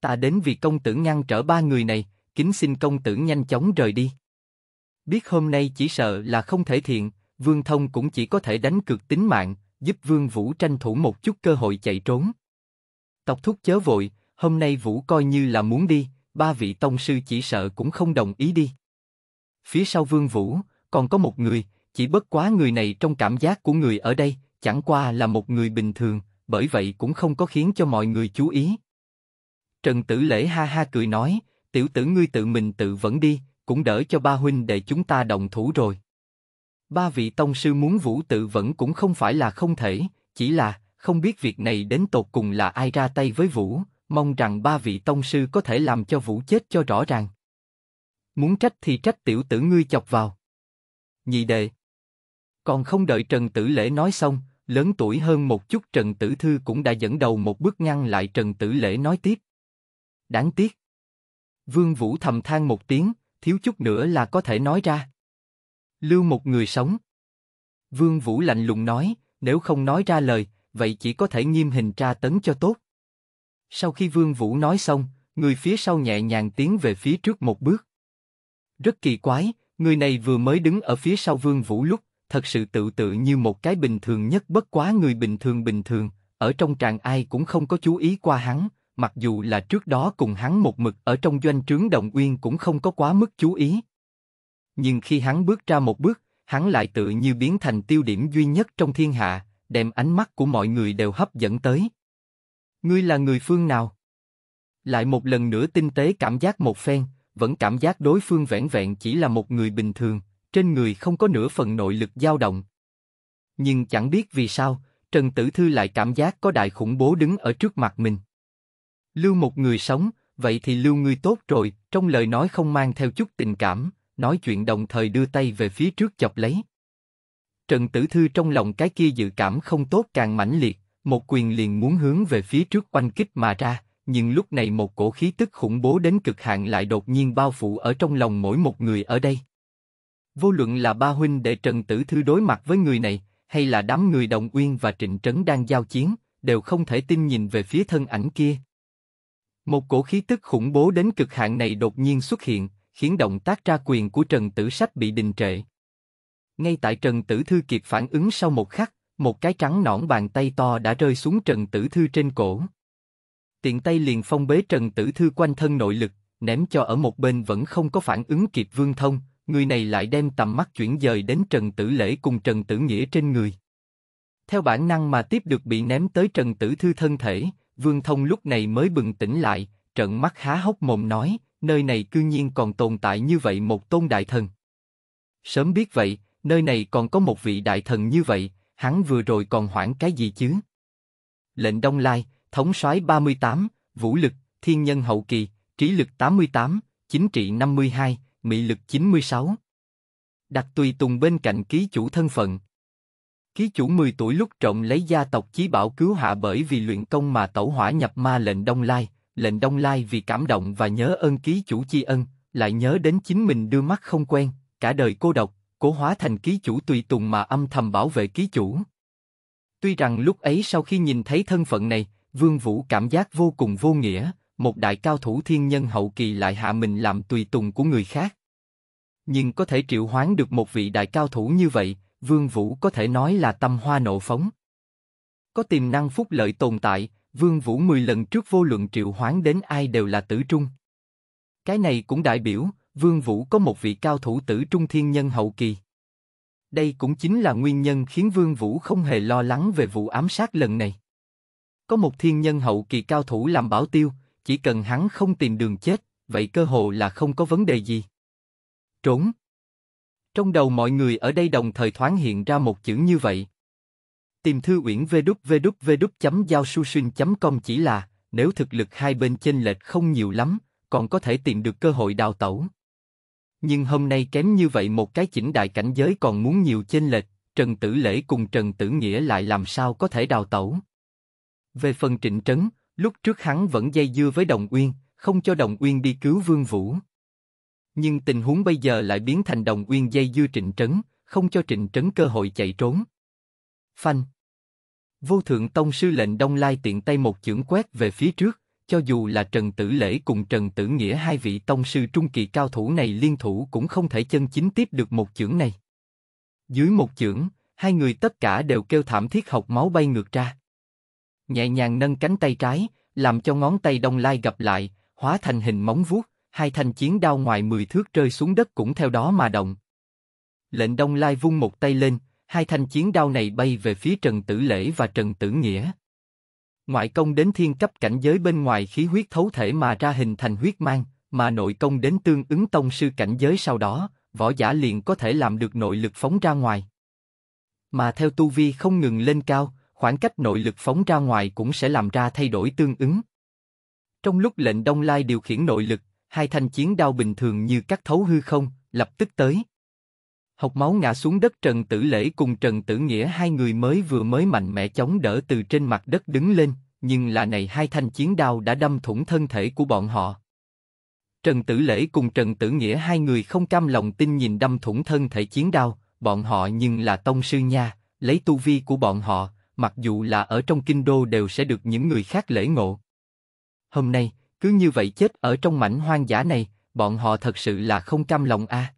Ta đến vì công tử ngăn trở ba người này, kính xin công tử nhanh chóng rời đi. Biết hôm nay chỉ sợ là không thể thiện, Vương Thông cũng chỉ có thể đánh cược tính mạng, giúp Vương Vũ tranh thủ một chút cơ hội chạy trốn. Tộc thúc chớ vội, hôm nay Vũ coi như là muốn đi, ba vị tông sư chỉ sợ cũng không đồng ý đi. Phía sau Vương Vũ, còn có một người, chỉ bất quá người này trong cảm giác của người ở đây, chẳng qua là một người bình thường, bởi vậy cũng không có khiến cho mọi người chú ý. Trần Tử Lễ ha ha cười nói, tiểu tử ngươi tự mình tự vẫn đi, cũng đỡ cho ba huynh để chúng ta đồng thủ rồi. Ba vị tông sư muốn vũ tự vẫn cũng không phải là không thể, chỉ là không biết việc này đến tột cùng là ai ra tay với vũ, mong rằng ba vị tông sư có thể làm cho vũ chết cho rõ ràng. Muốn trách thì trách tiểu tử ngươi chọc vào. Nhị đệ. Còn không đợi Trần Tử Lễ nói xong, lớn tuổi hơn một chút Trần Tử Thư cũng đã dẫn đầu một bước ngăn lại Trần Tử Lễ nói tiếp. Đáng tiếc. Vương Vũ thầm than một tiếng, thiếu chút nữa là có thể nói ra. Lưu một người sống. Vương Vũ lạnh lùng nói, nếu không nói ra lời, vậy chỉ có thể nghiêm hình tra tấn cho tốt. Sau khi Vương Vũ nói xong, người phía sau nhẹ nhàng tiến về phía trước một bước. Rất kỳ quái, người này vừa mới đứng ở phía sau Vương Vũ lúc, thật sự tự tự như một cái bình thường nhất bất quá người bình thường bình thường, ở trong tràng ai cũng không có chú ý qua hắn, mặc dù là trước đó cùng hắn một mực ở trong doanh trướng Đồng Uyên cũng không có quá mức chú ý. Nhưng khi hắn bước ra một bước, hắn lại tự như biến thành tiêu điểm duy nhất trong thiên hạ, đem ánh mắt của mọi người đều hấp dẫn tới. Ngươi là người phương nào? Lại một lần nữa tinh tế cảm giác một phen, vẫn cảm giác đối phương vẻn vẹn chỉ là một người bình thường, trên người không có nửa phần nội lực dao động. Nhưng chẳng biết vì sao, Trần Tử Thư lại cảm giác có đại khủng bố đứng ở trước mặt mình. Lưu một người sống, vậy thì lưu người tốt rồi, trong lời nói không mang theo chút tình cảm, nói chuyện đồng thời đưa tay về phía trước chọc lấy. Trần Tử Thư trong lòng cái kia dự cảm không tốt càng mãnh liệt, một quyền liền muốn hướng về phía trước oanh kích mà ra, nhưng lúc này một cổ khí tức khủng bố đến cực hạn lại đột nhiên bao phủ ở trong lòng mỗi một người ở đây. Vô luận là ba huynh để Trần Tử Thư đối mặt với người này, hay là đám người Đồng Uyên và Trịnh Trấn đang giao chiến, đều không thể tin nhìn về phía thân ảnh kia, một cổ khí tức khủng bố đến cực hạn này đột nhiên xuất hiện, khiến động tác tra quyền của Trần Tử Sách bị đình trệ. Ngay tại Trần Tử Thư kịp phản ứng sau một khắc, một cái trắng nõn bàn tay to đã rơi xuống Trần Tử Thư trên cổ. Tiện tay liền phong bế Trần Tử Thư quanh thân nội lực, ném cho ở một bên vẫn không có phản ứng kịp Vương Thông, người này lại đem tầm mắt chuyển dời đến Trần Tử Lễ cùng Trần Tử Nghĩa trên người. Theo bản năng mà tiếp được bị ném tới Trần Tử Thư thân thể, Vương Thông lúc này mới bừng tỉnh lại, trợn mắt há hốc mồm nói, nơi này cư nhiên còn tồn tại như vậy một tôn đại thần. Sớm biết vậy, nơi này còn có một vị đại thần như vậy, hắn vừa rồi còn hoảng cái gì chứ? Lệnh Đông Lai, Thống soái 38, Vũ lực, Thiên nhân hậu kỳ, Trí lực 88, Chính trị 52, Mị lực 96. Đặt tùy tùng bên cạnh ký chủ thân phận, Ký chủ 10 tuổi lúc trộm lấy gia tộc chí bảo cứu hạ bởi vì luyện công mà tẩu hỏa nhập ma lệnh Đông Lai, lệnh Đông Lai vì cảm động và nhớ ơn ký chủ chi ân, lại nhớ đến chính mình đưa mắt không quen, cả đời cô độc, cố hóa thành ký chủ tùy tùng mà âm thầm bảo vệ ký chủ. Tuy rằng lúc ấy sau khi nhìn thấy thân phận này, Vương Vũ cảm giác vô cùng vô nghĩa, một đại cao thủ thiên nhân hậu kỳ lại hạ mình làm tùy tùng của người khác. Nhưng có thể triệu hoán được một vị đại cao thủ như vậy, Vương Vũ có thể nói là tâm hoa nộ phóng. Có tiềm năng phúc lợi tồn tại, Vương Vũ 10 lần trước vô luận triệu hoán đến ai đều là tử trung. Cái này cũng đại biểu, Vương Vũ có một vị cao thủ tử trung thiên nhân hậu kỳ. Đây cũng chính là nguyên nhân khiến Vương Vũ không hề lo lắng về vụ ám sát lần này. Có một thiên nhân hậu kỳ cao thủ làm bảo tiêu, chỉ cần hắn không tìm đường chết, vậy cơ hồ là không có vấn đề gì. Trốn trong đầu mọi người ở đây đồng thời thoáng hiện ra một chữ như vậy. Tìm thư uyển www.giao-su-xuyên.com chỉ là, nếu thực lực hai bên chênh lệch không nhiều lắm, còn có thể tìm được cơ hội đào tẩu. Nhưng hôm nay kém như vậy một cái chỉnh đại cảnh giới còn muốn nhiều chênh lệch, Trần Tử Lễ cùng Trần Tử Nghĩa lại làm sao có thể đào tẩu. Về phần trịnh trấn, lúc trước hắn vẫn dây dưa với Đồng Uyên, không cho Đồng Uyên đi cứu Vương Vũ. Nhưng tình huống bây giờ lại biến thành đồng uyên dây dưa trịnh trấn, không cho trịnh trấn cơ hội chạy trốn. Phanh. Vô thượng tông sư lệnh Đông Lai tiện tay một chưởng quét về phía trước, cho dù là Trần Tử Lễ cùng Trần Tử Nghĩa hai vị tông sư trung kỳ cao thủ này liên thủ cũng không thể chân chính tiếp được một chưởng này. Dưới một chưởng, hai người tất cả đều kêu thảm thiết học máu bay ngược ra. Nhẹ nhàng nâng cánh tay trái, làm cho ngón tay Đông Lai gặp lại, hóa thành hình móng vuốt hai thanh chiến đao ngoài mười thước rơi xuống đất cũng theo đó mà động. Lệnh Đông Lai vung một tay lên, hai thanh chiến đao này bay về phía Trần Tử Lễ và Trần Tử Nghĩa. Ngoại công đến thiên cấp cảnh giới bên ngoài khí huyết thấu thể mà ra hình thành huyết mang, mà nội công đến tương ứng tông sư cảnh giới sau đó, võ giả liền có thể làm được nội lực phóng ra ngoài. Mà theo tu vi không ngừng lên cao, khoảng cách nội lực phóng ra ngoài cũng sẽ làm ra thay đổi tương ứng. Trong lúc lệnh Đông Lai điều khiển nội lực, hai thanh chiến đao bình thường như cắt thấu hư không, lập tức tới. Học máu ngã xuống đất Trần Tử Lễ cùng Trần Tử Nghĩa hai người mới vừa mới mạnh mẽ chống đỡ từ trên mặt đất đứng lên, nhưng là này hai thanh chiến đao đã đâm thủng thân thể của bọn họ. Trần Tử Lễ cùng Trần Tử Nghĩa hai người không cam lòng tin nhìn đâm thủng thân thể chiến đao, bọn họ nhưng là tông sư nha, lấy tu vi của bọn họ, mặc dù là ở trong kinh đô đều sẽ được những người khác lễ ngộ. Hôm nay, cứ như vậy chết ở trong mảnh hoang dã này, bọn họ thật sự là không cam lòng a. À.